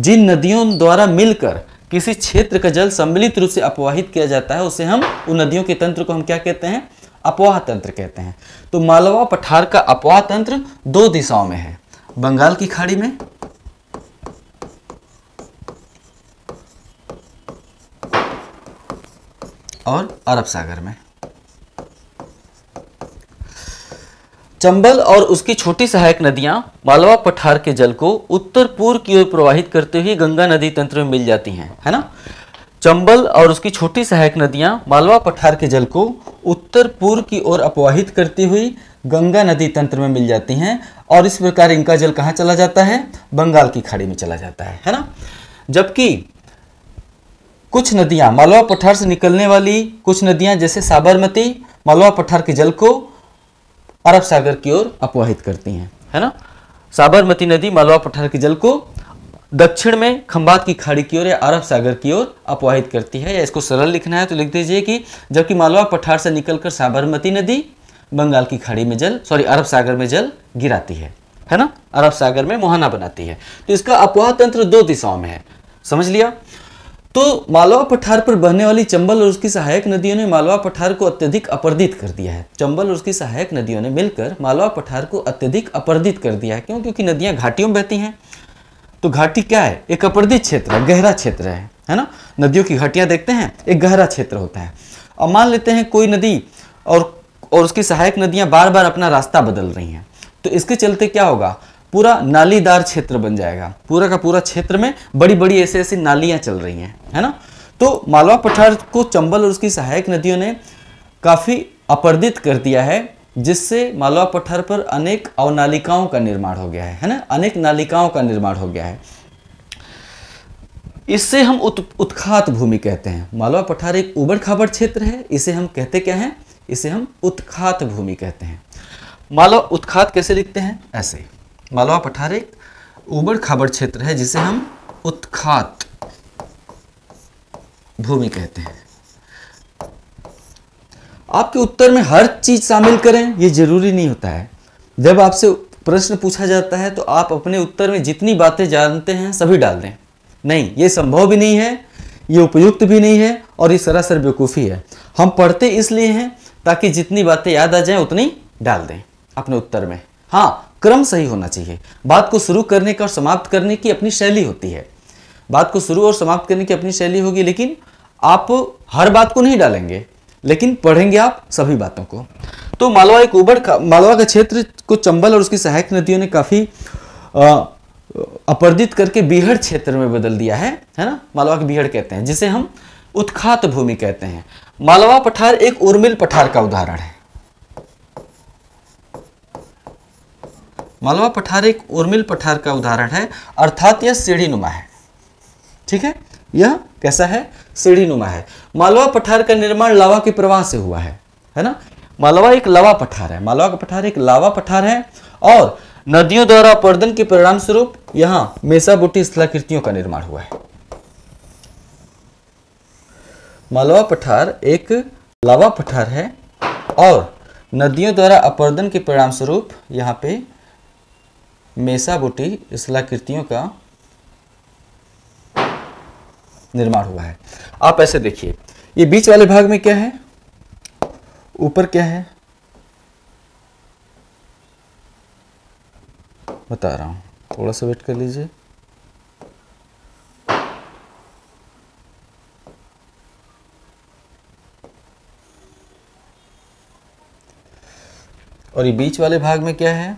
[SPEAKER 1] जिन नदियों द्वारा मिलकर किसी क्षेत्र का जल सम्मिलित रूप से अपवाहित किया जाता है उसे हम उन नदियों के तंत्र को हम क्या कहते हैं अपवाह तंत्र कहते हैं तो मालवा पठार का अपवाह तंत्र दो दिशाओं में है बंगाल की खाड़ी में और अरब सागर में चंबल और उसकी छोटी सहायक नदियां मालवा पठार के जल को उत्तर पूर्व की ओर प्रवाहित करते हुए गंगा नदी तंत्र में मिल जाती हैं है ना चंबल और उसकी छोटी सहायक नदियां मालवा पठार के जल को उत्तर पूर्व की ओर अपवाहित करती हुई गंगा नदी तंत्र में मिल जाती हैं और इस प्रकार इनका जल कहाँ चला जाता है बंगाल की खाड़ी में चला जाता है है ना जबकि कुछ नदियां मालवा पठार से निकलने वाली कुछ नदियां जैसे साबरमती मालवा पठार के जल को अरब सागर की ओर अपवाहित करती हैं है ना साबरमती नदी मालवा पठार के जल को दक्षिण में खंबात की खाड़ी की ओर या अरब सागर की ओर अपवाहित करती है या इसको सरल लिखना है तो लिख दीजिए कि जबकि मालवा पठार से निकलकर साबरमती नदी बंगाल की खाड़ी में जल सॉरी अरब सागर में जल गिराती है है ना अरब सागर में मुहाना बनाती है तो इसका अपवाह तंत्र दो दिशाओं में है समझ लिया तो मालवा पठार पर बहने वाली चंबल और उसकी सहायक नदियों ने मालवा पठार को अत्यधिक अपर्दित कर दिया है चंबल और उसकी सहायक नदियों ने मिलकर मालवा पठार को अत्यधिक अपर्दित कर दिया है क्यों क्योंकि नदियां घाटियों में बहती हैं तो घाटी क्या है एक अपर्दित क्षेत्र है गहरा क्षेत्र है है ना नदियों की घाटियां देखते हैं एक गहरा क्षेत्र होता है अब मान लेते हैं कोई नदी और और उसकी सहायक नदियां बार बार अपना रास्ता बदल रही हैं तो इसके चलते क्या होगा पूरा नालीदार क्षेत्र बन जाएगा पूरा का पूरा क्षेत्र में बड़ी बड़ी ऐसी ऐसी नालियां चल रही हैं है ना तो मालवा पठार को चंबल और उसकी सहायक नदियों ने काफ़ी अपर्दित कर दिया है जिससे मालवा पठार पर अनेक अवनालिकाओं का निर्माण हो गया है है ना अनेक नालिकाओं का निर्माण हो गया है इससे हम उत, उत्खात भूमि कहते हैं मालवा पठार एक उबड़ खाबड़ क्षेत्र है इसे हम कहते क्या हैं इसे हम उत्खात भूमि कहते हैं मालवा उत्खात कैसे लिखते हैं ऐसे मालवा पठार एक उबड़ खाबड़ क्षेत्र है जिसे हम उत्खात भूमि कहते हैं आपके उत्तर में हर चीज शामिल करें यह जरूरी नहीं होता है जब आपसे प्रश्न पूछा जाता है तो आप अपने उत्तर में जितनी बातें जानते हैं सभी डाल दें नहीं ये संभव भी नहीं है ये उपयुक्त भी नहीं है और ये सरासर बेवकूफ़ी है हम पढ़ते इसलिए हैं ताकि जितनी बातें याद आ जाएं उतनी डाल दें अपने उत्तर में हाँ क्रम सही होना चाहिए बात को शुरू करने का और समाप्त करने की अपनी शैली होती है बात को शुरू और समाप्त करने की अपनी शैली होगी लेकिन आप हर बात को नहीं डालेंगे लेकिन पढ़ेंगे आप सभी बातों को तो मालवा एक उबड़ मालवा का क्षेत्र को चंबल और उसकी सहायक नदियों ने काफ़ी अपर्दित करके बिहड़ क्षेत्र में बदल दिया है है ना मालवा के बिहड़ कहते हैं जिसे हम उत्खात भूमि कहते हैं मालवा पठार एक उर्मिल पठार का उदाहरण है मालवा पठार एक उर्मिल पठार का उदाहरण है अर्थात यह सीढ़ी नुमा है ठीक है यह कैसा है सीढ़ी नुमा है मालवा पठार का निर्माण लावा के प्रवाह से हुआ है है ना मालवा एक लावा पठार है मालवा का पठार एक लावा पठार है और नदियों द्वारा पर्दन के परिणाम स्वरूप मेसा मेसाबुटी स्थलाकृतियों का निर्माण हुआ है मलवा पठार एक लावा पठार है और नदियों द्वारा अपर्दन के परिणाम स्वरूप यहाँ पे बुटी शिलाकृतियों का निर्माण हुआ है आप ऐसे देखिए ये बीच वाले भाग में क्या है ऊपर क्या है बता रहा हूं थोड़ा सा वेट कर लीजिए और ये बीच वाले भाग में क्या है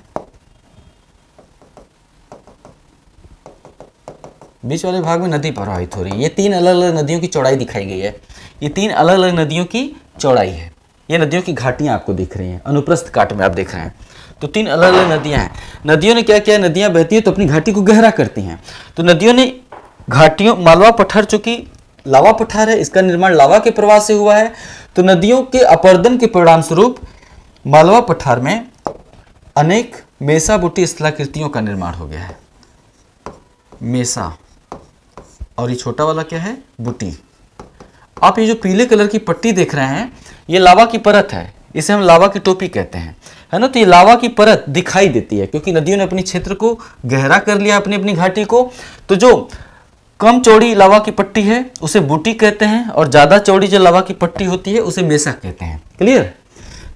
[SPEAKER 1] बीच वाले भाग में नदी प्रवाहित हो रही है ये तीन अलग अलग नदियों की चौड़ाई दिखाई गई है ये तीन अलग अलग नदियों की चौड़ाई है ये नदियों की घाटियां आपको दिख रही हैं अनुप्रस्थ काट में आप देख रहे हैं तो तीन अलग अलग नदियां हैं नदियों ने क्या किया नदियां बहती है तो अपनी घाटी को गहरा करती हैं तो नदियों ने घाटियों मालवा पठार चूंकि लावा पठार है इसका निर्माण लावा के प्रवाह से हुआ है तो नदियों के अपर्दन के परिणाम स्वरूप मालवा पठार में अनेक मेसा बुटी स्थलाकृतियों का निर्माण हो गया है मेसा और ये छोटा वाला क्या है बुटी आप ये जो पीले कलर की पट्टी देख रहे हैं ये लावा की परत है इसे हम लावा की टोपी कहते हैं है ना तो ये लावा की परत दिखाई देती है क्योंकि नदियों ने अपने क्षेत्र को गहरा कर लिया अपनी अपनी घाटी को तो जो कम चौड़ी लावा की पट्टी है उसे बूटी कहते हैं और ज़्यादा चौड़ी जो लावा की पट्टी होती है उसे मेसा कहते हैं क्लियर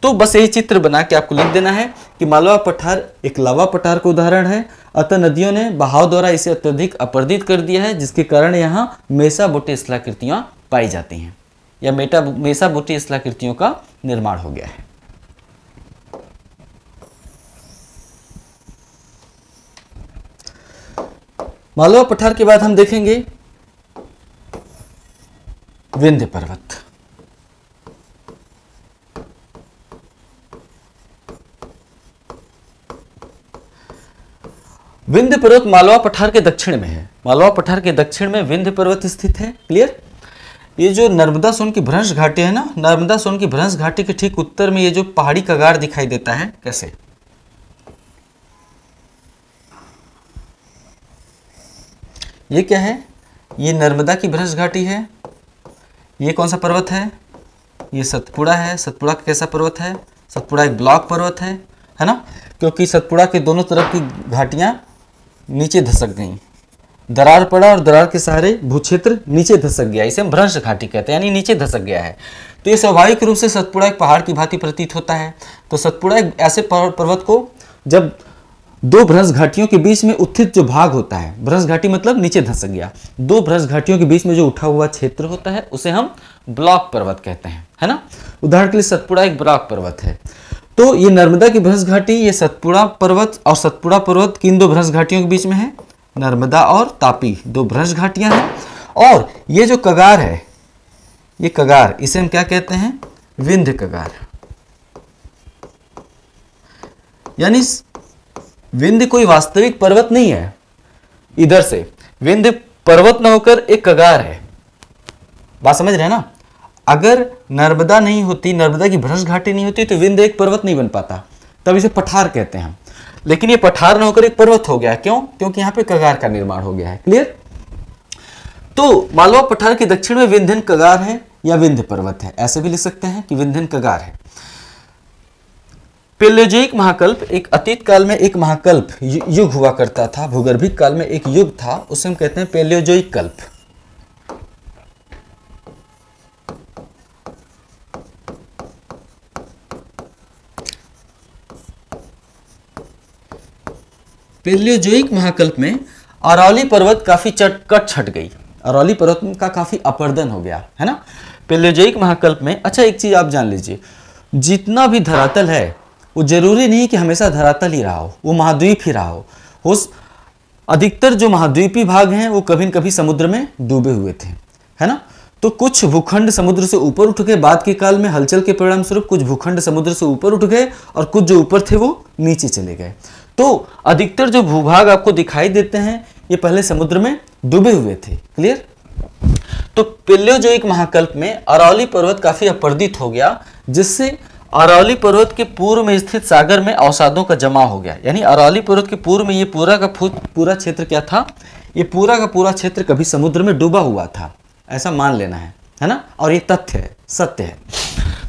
[SPEAKER 1] तो बस यही चित्र बना के आपको लिख देना है कि मालवा पठार एक लावा पठार का उदाहरण है अतः नदियों ने बहाव द्वारा इसे अत्यधिक अपर्दित कर दिया है जिसके कारण यहाँ मेसा बोटे स्थलाकृतियाँ पाई जाती हैं या मेटा मेसा बोटे स्थलाकृतियों का निर्माण हो गया है मालवा पठार के बाद हम देखेंगे विंध्य पर्वत विंध्य पर्वत मालवा पठार के दक्षिण में है मालवा पठार के दक्षिण में विंध्य पर्वत स्थित है क्लियर ये जो नर्मदा सोन की भ्रंश घाटी है ना नर्मदा सोन की भ्रंश घाटी के ठीक उत्तर में ये जो पहाड़ी कगार दिखाई देता है कैसे ये क्या है ये नर्मदा की भ्रंश घाटी है ये कौन सा पर्वत है ये सतपुड़ा है सतपुड़ा कैसा पर्वत है सतपुड़ा एक ब्लॉक पर्वत है है ना क्योंकि सतपुड़ा के दोनों तरफ की घाटियां नीचे धसक गई दरार पड़ा और दरार के सहारे भू क्षेत्र नीचे धसक गया इसे हम भ्रंश घाटी कहते हैं यानी नीचे धसक गया है तो ये स्वाभाविक रूप से सतपुड़ा एक पहाड़ की भांति प्रतीत होता है तो सतपुड़ा एक ऐसे पर्वत को जब दो भ्रंश घाटियों के बीच में उत्थित जो भाग होता है भ्रंश घाटी मतलब नीचे धसक गया दो भ्रंश घाटियों के बीच में जो उठा हुआ क्षेत्र होता है उसे हम ब्लॉक पर्वत कहते हैं है ना उदाहरण के लिए सतपुड़ा एक ब्लॉक पर्वत है तो ये नर्मदा की भ्रंश घाटी ये सतपुड़ा पर्वत और सतपुड़ा पर्वत किन दो भ्रंश घाटियों के बीच में है नर्मदा और तापी दो भ्रंश घाटियां हैं और ये जो कगार है ये कगार इसे हम क्या कहते हैं विंध्य कगार यानी विंध्य कोई वास्तविक पर्वत नहीं है इधर से विंध्य पर्वत ना होकर एक कगार है बात समझ रहे हैं ना अगर नर्मदा नहीं होती नर्मदा की भ्रष घाटी नहीं होती तो विंध्य एक पर्वत नहीं बन पाता तब इसे पठार कहते हैं लेकिन ये पठार न होकर एक पर्वत हो गया क्यों क्योंकि यहां पे कगार का निर्माण हो गया है क्लियर तो मालवा पठार के दक्षिण में विंध्यन कगार है या विंध्य पर्वत है ऐसे भी लिख सकते हैं कि विंध्यन कगार है पेलोजिक महाकल्प एक अतीत काल में एक महाकल्प युग हुआ करता था भूगर्भिक काल में एक युग था उसे हम कहते हैं पेलोजोइक कल्प पेलियोजोइक महाकल्प में अरौली पर्वत काफ़ी चट कट छट गई अरौली पर्वत का काफ़ी अपर्दन हो गया है ना पेलियोजोइक महाकल्प में अच्छा एक चीज़ आप जान लीजिए जितना भी धरातल है वो जरूरी नहीं कि हमेशा धरातल ही रहा हो वो महाद्वीप ही रहा हो उस अधिकतर जो महाद्वीपी भाग हैं वो कभी न कभी समुद्र में डूबे हुए थे है ना तो कुछ भूखंड समुद्र से ऊपर उठ गए बाद के काल में हलचल के परिणाम स्वरूप कुछ भूखंड समुद्र से ऊपर उठ गए और कुछ जो ऊपर थे वो नीचे चले गए तो अधिकतर जो भूभाग आपको दिखाई देते हैं ये पहले समुद्र में डूबे हुए थे क्लियर तो एक महाकल्प में अरौली पर्वत काफी अपर्दित हो गया जिससे अरौली पर्वत के पूर्व में स्थित सागर में अवसादों का जमा हो गया यानी अरौली पर्वत के पूर्व में ये पूरा का पूरा क्षेत्र क्या था ये पूरा का पूरा क्षेत्र कभी समुद्र में डूबा हुआ था ऐसा मान लेना है है ना और ये तथ्य है सत्य है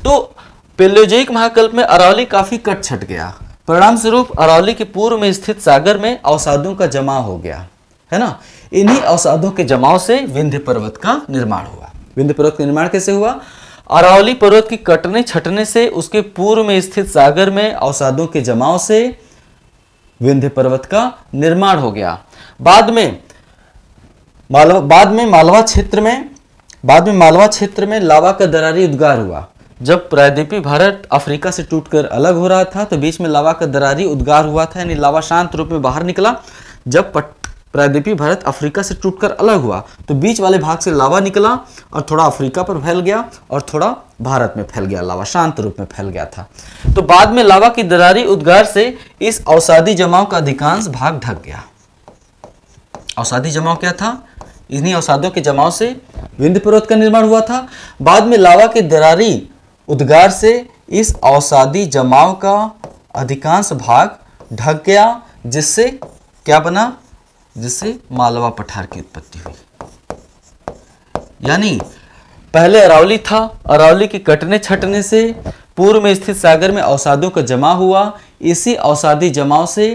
[SPEAKER 1] तो पेलोजिक महाकल्प में अरौली काफी कट छट गया परिणाम स्वरूप अरौली के पूर्व में स्थित सागर में अवसादों का जमा हो गया है ना इन्हीं अवसादों के जमाव से विंध्य पर्वत का निर्माण हुआ विंध्य पर्वत का निर्माण कैसे हुआ अरावली पर्वत की कटने छटने से उसके पूर्व में स्थित सागर में अवसादों के जमाव से विंध्य पर्वत का निर्माण हो गया बाद में मालवा बाद में मालवा क्षेत्र में बाद में मालवा क्षेत्र में लावा का दरारी उद्गार हुआ जब प्रायद्वीपी भारत अफ्रीका से टूटकर अलग हो रहा था तो बीच में लावा का दरारी उद्गार हुआ था यानी लावा शांत रूप में बाहर निकला जब प्रायद्वीपी भारत अफ्रीका से टूटकर अलग हुआ तो बीच वाले भाग से लावा निकला और थोड़ा अफ्रीका पर फैल गया और थोड़ा भारत में फैल गया लावा शांत रूप में फैल गया था तो बाद में लावा की दरारी उद्गार से इस औसादी जमाव का अधिकांश भाग ढक गया औसादी जमाव क्या था इन्हीं औसादों के जमाव से विंध्य पर्वत का निर्माण हुआ था बाद में लावा की दरारी उद्गार से इस औसादी जमाव का अधिकांश भाग ढक गया जिससे क्या बना जिससे मालवा पठार की उत्पत्ति हुई यानी पहले अरावली था अरावली के कटने छटने से पूर्व में स्थित सागर में औसादों का जमा हुआ इसी औसादी जमाव से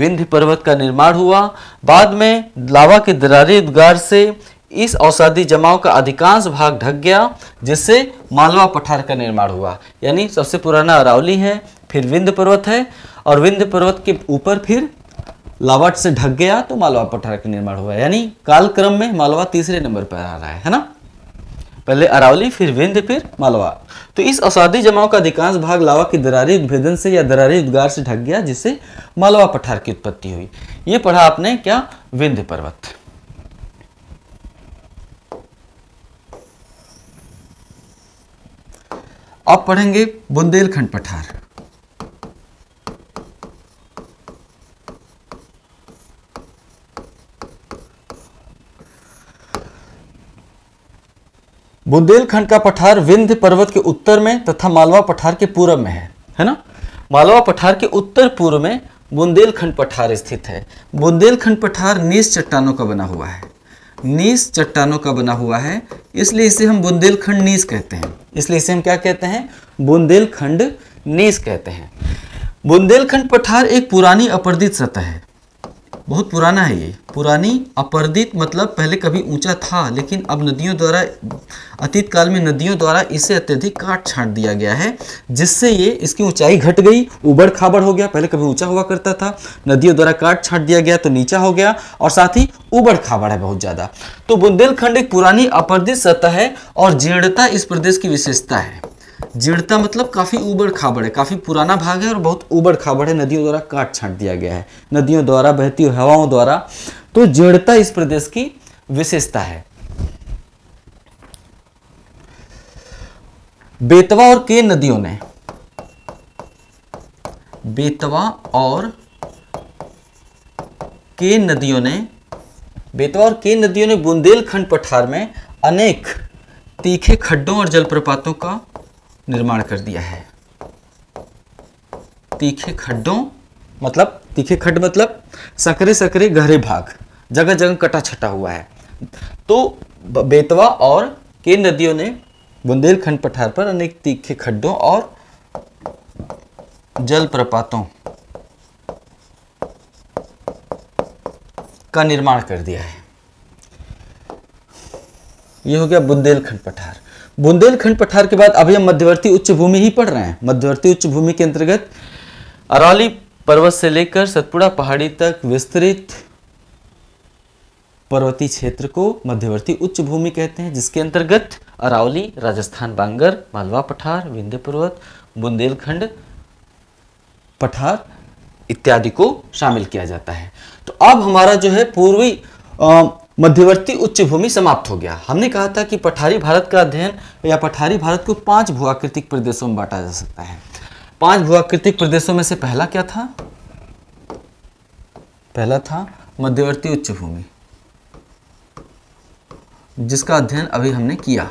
[SPEAKER 1] विंध्य पर्वत का निर्माण हुआ बाद में लावा के दरारी उद्गार से इस औषधि जमाव का अधिकांश भाग ढक गया जिससे मालवा पठार का निर्माण हुआ यानी सबसे पुराना अरावली है फिर विंध पर्वत है और विंध पर्वत के ऊपर फिर लावट से ढक गया तो मालवा पठार का निर्माण हुआ यानी कालक्रम में मालवा तीसरे नंबर पर आ रहा है है ना पहले अरावली फिर विंध फिर मालवा तो इस औषधि जमाव का अधिकांश भाग लावा की दरारी उद्भेदन से या दरारी उद्गार से ढक गया जिससे मालवा पठार की उत्पत्ति हुई ये पढ़ा आपने क्या विंध पर्वत अब पढ़ेंगे बुंदेलखंड पठार बुंदेलखंड का पठार विंध्य पर्वत के उत्तर में तथा मालवा पठार के पूर्व में है है ना मालवा पठार के उत्तर पूर्व में बुंदेलखंड पठार स्थित है बुंदेलखंड पठार नीस चट्टानों का बना हुआ है नीस चट्टानों का बना हुआ है इसलिए इसे हम बुंदेलखंड नीस कहते हैं इसलिए इसे हम क्या कहते हैं बुंदेलखंड नीस कहते हैं बुंदेलखंड पठार एक पुरानी अपरदित सतह है बहुत पुराना है ये पुरानी अपर्दित मतलब पहले कभी ऊंचा था लेकिन अब नदियों द्वारा अतीत काल में नदियों द्वारा इसे अत्यधिक काट छाट दिया गया है जिससे ये इसकी ऊंचाई घट गई उबड़ खाबड़ हो गया पहले कभी ऊंचा हुआ करता था नदियों द्वारा काट छाट दिया गया तो नीचा हो गया और साथ ही उबड़ खाबड़ है बहुत ज़्यादा तो बुंदेलखंड एक पुरानी अपर्दित सतह है और जीर्णता इस प्रदेश की विशेषता है जिड़ता मतलब काफ़ी उबड़ खाबड़ है काफ़ी पुराना भाग है और बहुत उबड़ खाबड़ है नदियों द्वारा काट छाट दिया गया है नदियों द्वारा बहती हुई हवाओं द्वारा तो जिड़ता इस प्रदेश की विशेषता है बेतवा और के नदियों ने बेतवा और के नदियों ने बेतवा और के नदियों ने बुंदेलखंड पठार में अनेक तीखे खड्डों और जलप्रपातों का निर्माण कर दिया है तीखे खड्डों मतलब तीखे खड्ड मतलब सकरे सकरे गहरे भाग जगह जगह कटा छटा हुआ है तो बेतवा और के नदियों ने बुंदेलखंड पठार पर अनेक तीखे खड्डों और जलप्रपातों का निर्माण कर दिया है यह हो गया बुंदेलखंड पठार बुंदेलखंड पठार के बाद अभी हम मध्यवर्ती उच्च भूमि ही पढ़ रहे हैं मध्यवर्ती उच्च भूमि के अंतर्गत अरौली पर्वत से लेकर सतपुड़ा पहाड़ी तक विस्तृत पर्वतीय क्षेत्र को मध्यवर्ती उच्च भूमि कहते हैं जिसके अंतर्गत अरावली राजस्थान बांगर मालवा पठार विंध्य पर्वत बुंदेलखंड पठार इत्यादि को शामिल किया जाता है तो अब हमारा जो है पूर्वी मध्यवर्ती उच्च भूमि समाप्त हो गया हमने कहा था कि पठारी भारत का अध्ययन या पठारी भारत को पांच भूआकृतिक प्रदेशों में बांटा जा सकता है पांच भूआकृतिक प्रदेशों में से पहला क्या था पहला था मध्यवर्ती उच्च भूमि जिसका अध्ययन अभी हमने किया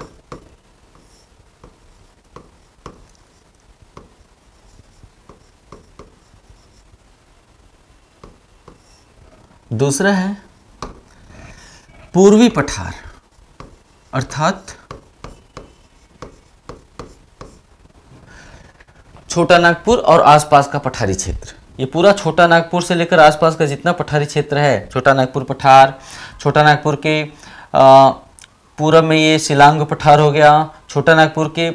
[SPEAKER 1] दूसरा है पूर्वी पठार अर्थात छोटा नागपुर और आसपास का पठारी क्षेत्र ये पूरा छोटा नागपुर से लेकर आसपास का जितना पठारी क्षेत्र है छोटा नागपुर पठार छोटा नागपुर के पूर्व में ये शिलांग पठार हो गया छोटा नागपुर के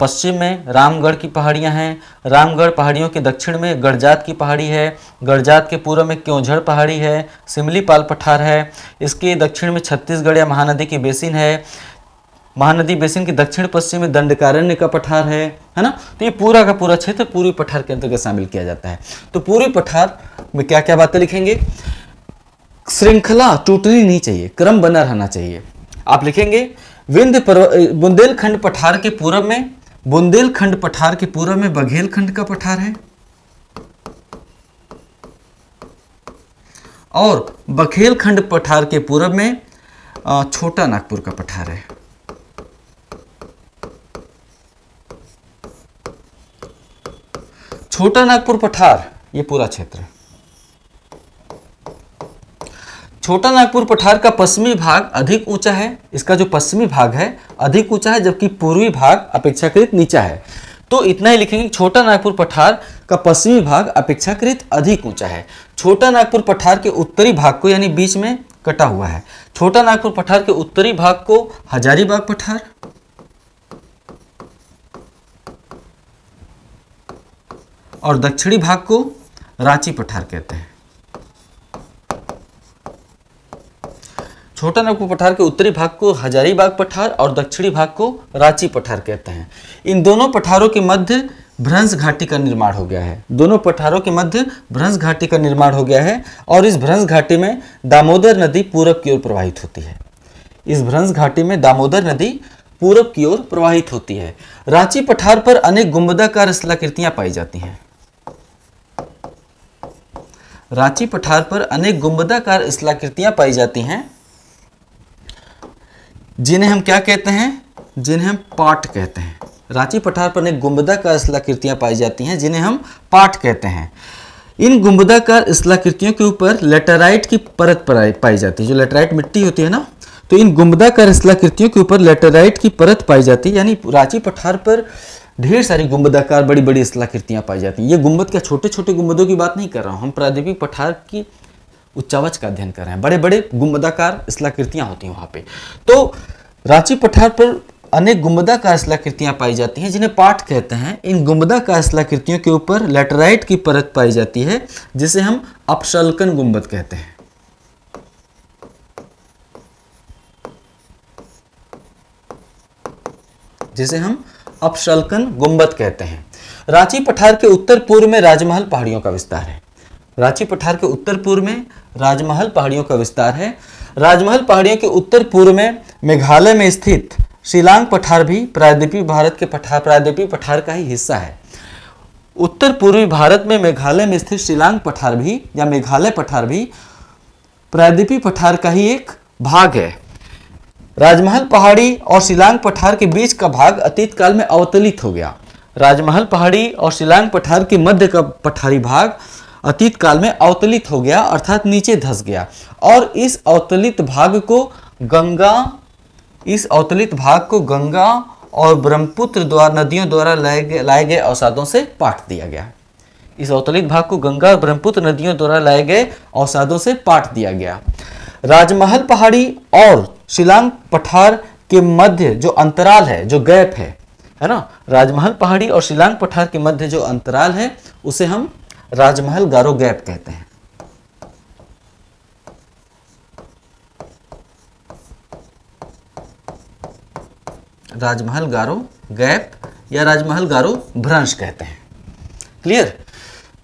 [SPEAKER 1] पश्चिम में रामगढ़ की पहाड़ियां हैं रामगढ़ पहाड़ियों के दक्षिण में गड़जात की पहाड़ी है गड़जात के पूर्व में क्योंझड़ पहाड़ी है सिमलीपाल पठार है इसके दक्षिण में छत्तीसगढ़ या महानदी की बेसिन है महानदी बेसिन के दक्षिण पश्चिम में दंडकारण्य का पठार है है ना तो ये पूरा का पूरा क्षेत्र पूर्वी पठार के अंतर्गत शामिल किया जाता है तो पूर्वी पठार में क्या क्या बातें लिखेंगे श्रृंखला टूटनी नहीं चाहिए क्रम बना रहना चाहिए आप लिखेंगे विंध्य बुंदेलखंड पठार के पूर्व में बुंदेलखंड पठार के पूर्व में बघेलखंड का पठार है और बघेलखंड पठार के पूर्व में छोटा नागपुर का पठार है छोटा नागपुर पठार ये पूरा क्षेत्र है छोटा नागपुर पठार का पश्चिमी भाग अधिक ऊंचा है इसका जो पश्चिमी भाग है अधिक ऊंचा है जबकि पूर्वी भाग अपेक्षाकृत नीचा है तो इतना ही लिखेंगे छोटा नागपुर पठार का पश्चिमी भाग अपेक्षाकृत अधिक ऊंचा है छोटा नागपुर पठार के उत्तरी भाग को यानी बीच में कटा हुआ है छोटा नागपुर पठार के उत्तरी भाग को हजारीबाग पठार और दक्षिणी भाग को रांची पठार कहते हैं छोटा नागपुर पठार के उत्तरी भाग को हजारीबाग पठार और दक्षिणी भाग को रांची पठार कहते हैं इन दोनों पठारों के मध्य भ्रंश घाटी का निर्माण हो गया है दोनों पठारों के मध्य भ्रंस घाटी का निर्माण हो गया है और इस भ्रंस घाटी में दामोदर नदी पूरब की ओर प्रवाहित होती है इस भ्रंस घाटी में दामोदर नदी पूरब की ओर प्रवाहित होती है रांची पठार पर अनेक गुम्बदाकार स्थलाकृतियां पाई जाती हैं रांची पठार पर अनेक गुम्बदाकार स्थलाकृतियां पाई जाती हैं जिन्हें हम क्या कहते हैं जिन्हें हम पाठ कहते हैं रांची पठार पर अनेक गुम्बदाकार स्थलाकृतियां पाई जाती हैं जिन्हें हम पाठ कहते हैं इन गुम्बदाकार स्थलाकृतियों के ऊपर लेटेराइट की परत पाई जाती है जो लेटराइट मिट्टी होती है ना तो इन गुम्बदाकार स्थलाकृतियों के ऊपर लेटेराइट की परत पाई जाती है यानी रांची पठार पर ढेर सारी गुम्बदाकार बड़ी बड़ी स्थलाकृतियां पाई जाती हैं ये गुम्बद क्या छोटे छोटे गुम्बदों की बात नहीं कर रहा हूँ हम प्रादीपिक पठार की उच्चावच का अध्ययन कर रहे हैं बड़े बड़े गुम्बदाकार इसलाकृतियाँ होती हैं वहां पे तो रांची पठार पर अनेक गुम्बदा का शिलाकृतियाँ पाई जाती हैं जिन्हें पाठ कहते हैं इन गुम्बदा का शिलाकृतियों के ऊपर लेटराइट की परत पाई जाती है जिसे हम अपशलकन गुम्बद कहते हैं जिसे हम अपशलकन गुम्बद कहते हैं रांची पठार के उत्तर पूर्व में राजमहल पहाड़ियों का विस्तार है रांची पठार के उत्तर पूर्व में राजमहल पहाड़ियों का विस्तार है राजमहल पहाड़ियों के उत्तर पूर्व में मेघालय में स्थित शिलांग पठार भी प्रायद्वीपी भारत के पठार प्रायद्वीपी पठार का ही हिस्सा है उत्तर पूर्वी भारत में मेघालय में स्थित शिलांग पठार भी या मेघालय पठार भी प्रायद्वीपी पठार का ही एक भाग है राजमहल पहाड़ी और शिलांग पठार के बीच का भाग अतीत काल में अवतलित हो गया राजमहल पहाड़ी और शिलांग पठार के मध्य का पठारी भाग अतीत काल में अवतलित हो गया अर्थात नीचे धस गया और इस अवतलित भाग को गंगा इस अवतलित भाग को गंगा और ब्रह्मपुत्र द्वारा नदियों द्वारा लाए गए अवसादों से पाट दिया गया इस अवतलित भाग को गंगा और ब्रह्मपुत्र नदियों द्वारा लाए गए अवसादों से पाट दिया गया राजमहल पहाड़ी और शिलांग पठार के मध्य जो अंतराल है जो गैप है है ना राजमहल पहाड़ी और शिलांग पठार के मध्य जो अंतराल है उसे हम राजमहल गारो गैप कहते हैं राजमहल गारो गैप या राजमहल गारो भ्रंश कहते हैं क्लियर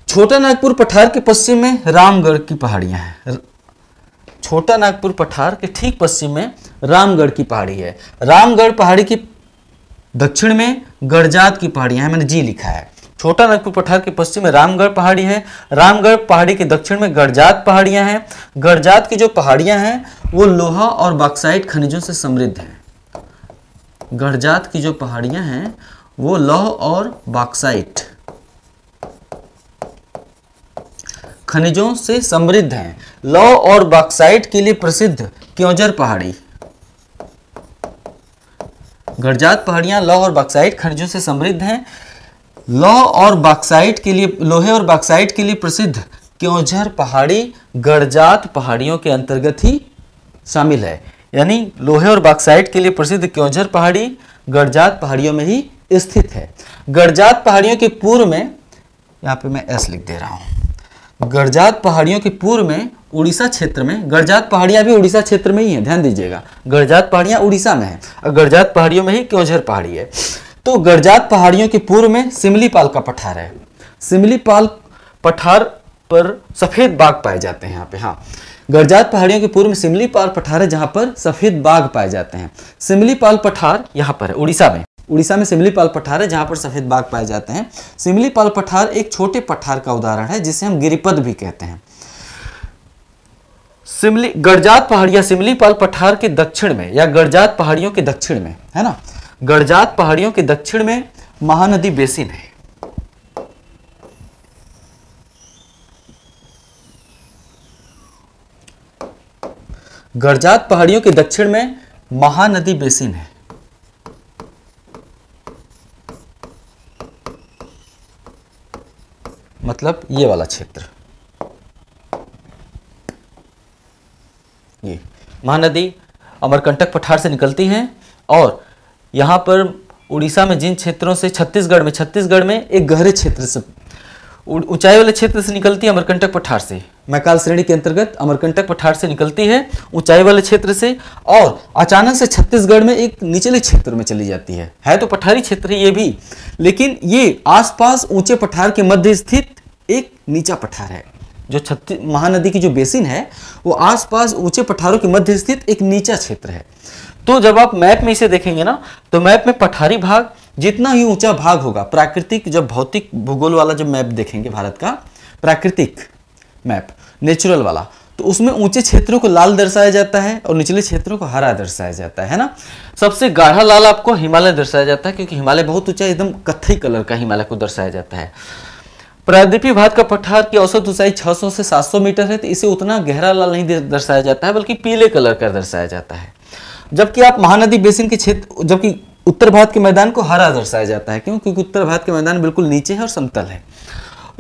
[SPEAKER 1] छोटा नागपुर पठार के पश्चिम में रामगढ़ की पहाड़ियां हैं छोटा नागपुर पठार के ठीक पश्चिम में रामगढ़ की पहाड़ी है रामगढ़ पहाड़ी की दक्षिण में गढ़जात की पहाड़ियां हैं मैंने जी लिखा है छोटा नागपुर पठार के पश्चिम में रामगढ़ पहाड़ी है रामगढ़ पहाड़ी के दक्षिण में गड़जात पहाड़ियां हैं गड़जात की जो पहाड़ियां हैं वो लोहा और बाक्साइट खनिजों से समृद्ध हैं गड़जात की जो पहाड़ियां हैं वो लौह और बाक्साइट खनिजों से समृद्ध हैं लौह और बाक्साइट के लिए प्रसिद्ध क्योंजर पहाड़ी गड़जात पहाड़ियां लौह और बाक्साइट खनिजों से समृद्ध हैं लोह और बाक्साइट के लिए लोहे और बाक्साइट के लिए प्रसिद्ध क्योंझर पहाड़ी गड़जात पहाड़ियों के अंतर्गत ही शामिल है यानी लोहे और बाक्साइट के लिए प्रसिद्ध क्योंझर पहाड़ी गड़जात पहाड़ियों में ही स्थित है गड़जात पहाड़ियों के पूर्व में यहाँ पे मैं एस लिख दे रहा हूँ गड़जात पहाड़ियों के पूर्व में उड़ीसा क्षेत्र में गड़जात पहाड़ियाँ भी उड़ीसा क्षेत्र में ही है ध्यान दीजिएगा गड़जात पहाड़ियाँ उड़ीसा में है और गड़जात पहाड़ियों में ही क्योंझर पहाड़ी है तो गड़जात पहाड़ियों के पूर्व में सिमलीपाल का पठार है सिमलीपाल पठार पर सफ़ेद बाघ पाए जाते हैं यहाँ पे हाँ गड़जात पहाड़ियों के पूर्व में सिमलीपाल पठार है जहां पर सफ़ेद बाघ पाए जाते हैं सिमलीपाल पठार यहाँ पर है उड़ीसा में उड़ीसा में सिमलीपाल पठार है जहां पर सफ़ेद बाघ पाए जाते हैं सिमलीपाल पठार एक छोटे पठार का उदाहरण है जिसे हम गिरिपद भी कहते हैं सिमली गड़जात पहाड़िया सिमलीपाल पठार के दक्षिण में या गड़जात पहाड़ियों के दक्षिण में है ना गड़जात पहाड़ियों के दक्षिण में महानदी बेसिन है गड़जात पहाड़ियों के दक्षिण में महानदी बेसिन है मतलब ये वाला क्षेत्र ये महानदी अमरकंटक पठार से निकलती है और यहाँ पर उड़ीसा में जिन क्षेत्रों से छत्तीसगढ़ में छत्तीसगढ़ में एक गहरे क्षेत्र से ऊंचाई वाले क्षेत्र से निकलती है अमरकंटक पठार से मैकाल श्रेणी के अंतर्गत अमरकंटक पठार से निकलती है ऊंचाई वाले क्षेत्र से और अचानक से छत्तीसगढ़ में एक निचले क्षेत्र में चली जाती है है तो पठारी क्षेत्र है ये भी लेकिन ये आसपास ऊंचे पठार के मध्य स्थित एक नीचा पठार है जो छत्तीस महानदी की जो बेसिन है वो आसपास ऊंचे पठारों के मध्य स्थित एक नीचा क्षेत्र है तो जब आप मैप में इसे देखेंगे ना तो मैप में पठारी भाग जितना ही ऊंचा भाग होगा प्राकृतिक जब भौतिक भूगोल वाला जब मैप देखेंगे भारत का प्राकृतिक मैप नेचुरल वाला तो उसमें ऊंचे क्षेत्रों को लाल दर्शाया जाता है और निचले क्षेत्रों को हरा दर्शाया जाता है ना सबसे गाढ़ा लाल आपको हिमालय दर्शाया जाता है क्योंकि हिमालय बहुत ऊंचा एकदम कथई कलर का हिमालय को दर्शाया जाता है प्रायद्वीपीय भारत का पठार की औसत ऊंचाई 600 से 700 मीटर है तो इसे उतना गहरा लाल नहीं दर्शाया जाता है बल्कि पीले कलर का दर्शाया जाता है जबकि आप महानदी बेसिन के क्षेत्र जबकि उत्तर भारत के मैदान को हरा दर्शाया जाता है क्यों क्योंकि उत्तर भारत के मैदान बिल्कुल नीचे है और समतल है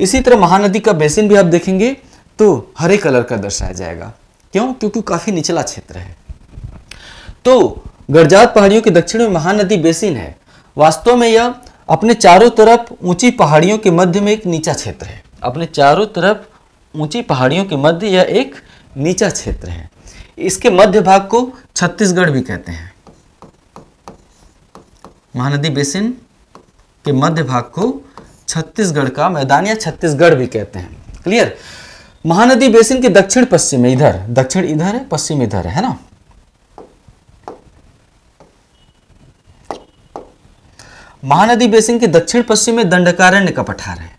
[SPEAKER 1] इसी तरह महानदी का बेसिन भी आप देखेंगे तो हरे कलर का दर्शाया जाएगा क्यों क्योंकि काफ़ी निचला क्षेत्र है तो गर्जात पहाड़ियों के दक्षिण में महानदी बेसिन है वास्तव में यह अपने चारों तरफ ऊंची पहाड़ियों के मध्य में एक नीचा क्षेत्र है अपने चारों तरफ ऊंची पहाड़ियों के मध्य यह एक नीचा क्षेत्र है इसके मध्य भाग को छत्तीसगढ़ भी कहते हैं महानदी बेसिन के मध्य भाग को छत्तीसगढ़ का मैदान या छत्तीसगढ़ भी कहते हैं क्लियर महानदी बेसिन के दक्षिण पश्चिम में इधर दक्षिण इधर है पश्चिम इधर है, है ना महानदी बेसिन के दक्षिण पश्चिम में दंडकारण्य का पठार है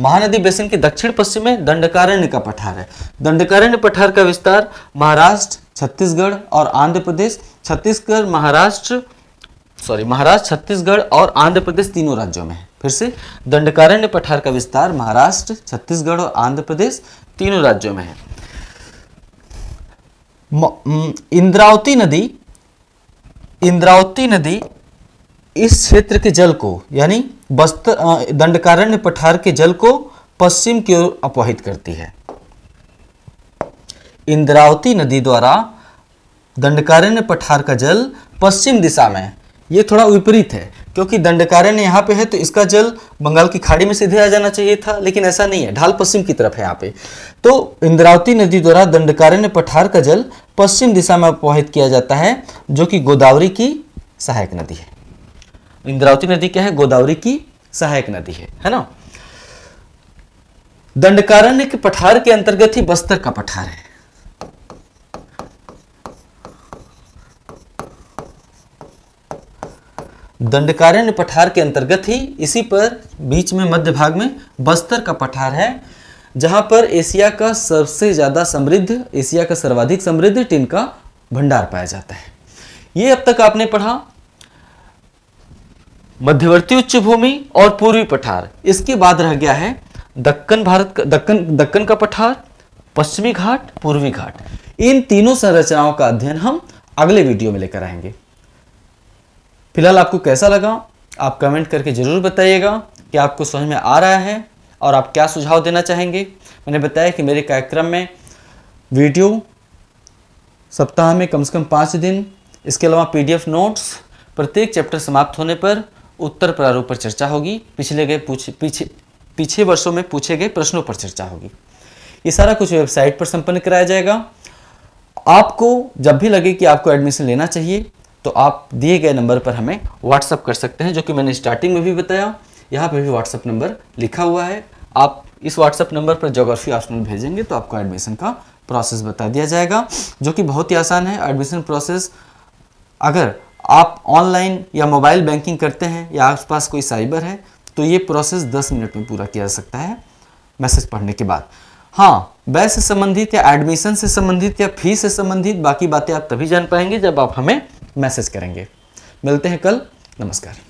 [SPEAKER 1] महानदी बेसिन के दक्षिण पश्चिम में दंडकारण्य का पठार है दंडकारण्य पठार का विस्तार महाराष्ट्र छत्तीसगढ़ और आंध्र प्रदेश छत्तीसगढ़ महाराष्ट्र सॉरी महाराष्ट्र छत्तीसगढ़ और आंध्र प्रदेश तीनों राज्यों में है फिर से दंडकारण्य पठार का विस्तार महाराष्ट्र छत्तीसगढ़ और आंध्र प्रदेश तीनों राज्यों में है इंद्रावती नदी इंद्रावती नदी इस क्षेत्र के जल को यानी बस्तर दंडकारण्य पठार के जल को पश्चिम की ओर अपवाहित करती है इंद्रावती नदी द्वारा दंडकारण्य पठार का जल पश्चिम दिशा में ये थोड़ा विपरीत है क्योंकि दंडकारण्य यहाँ पे है तो इसका जल बंगाल की खाड़ी में सीधे आ जाना चाहिए था लेकिन ऐसा नहीं है ढाल पश्चिम की तरफ है यहाँ पे तो इंद्रावती नदी द्वारा दंडकारण्य पठार का जल पश्चिम दिशा में अपवाहित किया जाता है जो कि गोदावरी की सहायक नदी है इंद्रावती नदी क्या है गोदावरी की सहायक नदी है है ना दंडकारण्य के पठार के अंतर्गत ही बस्तर का पठार है दंडकारण्य पठार के अंतर्गत ही इसी पर बीच में मध्य भाग में बस्तर का पठार है जहां पर एशिया का सबसे ज़्यादा समृद्ध एशिया का सर्वाधिक समृद्ध टिन का भंडार पाया जाता है ये अब तक आपने पढ़ा मध्यवर्ती उच्च भूमि और पूर्वी पठार इसके बाद रह गया है दक्कन भारत का दक्कन दक्कन का पठार पश्चिमी घाट पूर्वी घाट इन तीनों संरचनाओं का अध्ययन हम अगले वीडियो में लेकर आएंगे फिलहाल आपको कैसा लगा आप कमेंट करके ज़रूर बताइएगा कि आपको समझ में आ रहा है और आप क्या सुझाव देना चाहेंगे मैंने बताया कि मेरे कार्यक्रम में वीडियो सप्ताह में कम से कम पाँच दिन इसके अलावा पीडीएफ नोट्स प्रत्येक चैप्टर समाप्त होने पर उत्तर प्रारूप पर चर्चा होगी पिछले गए पूछ पीछे पीछे वर्षों में पूछे गए प्रश्नों पर चर्चा होगी ये सारा कुछ वेबसाइट पर संपन्न कराया जाएगा आपको जब भी लगे कि आपको एडमिशन लेना चाहिए तो आप दिए गए नंबर पर हमें व्हाट्सअप कर सकते हैं जो कि मैंने स्टार्टिंग में भी बताया यहाँ पर भी व्हाट्सअप नंबर लिखा हुआ है आप इस व्हाट्सअप नंबर पर जोग्राफी ऑप्शन भेजेंगे तो आपको एडमिशन का प्रोसेस बता दिया जाएगा जो कि बहुत ही आसान है एडमिशन प्रोसेस अगर आप ऑनलाइन या मोबाइल बैंकिंग करते हैं या आपके पास कोई साइबर है तो ये प्रोसेस 10 मिनट में पूरा किया जा सकता है मैसेज पढ़ने के बाद हाँ बैस से संबंधित या एडमिशन से संबंधित या फीस से संबंधित बाकी बातें आप तभी जान पाएंगे जब आप हमें मैसेज करेंगे मिलते हैं कल नमस्कार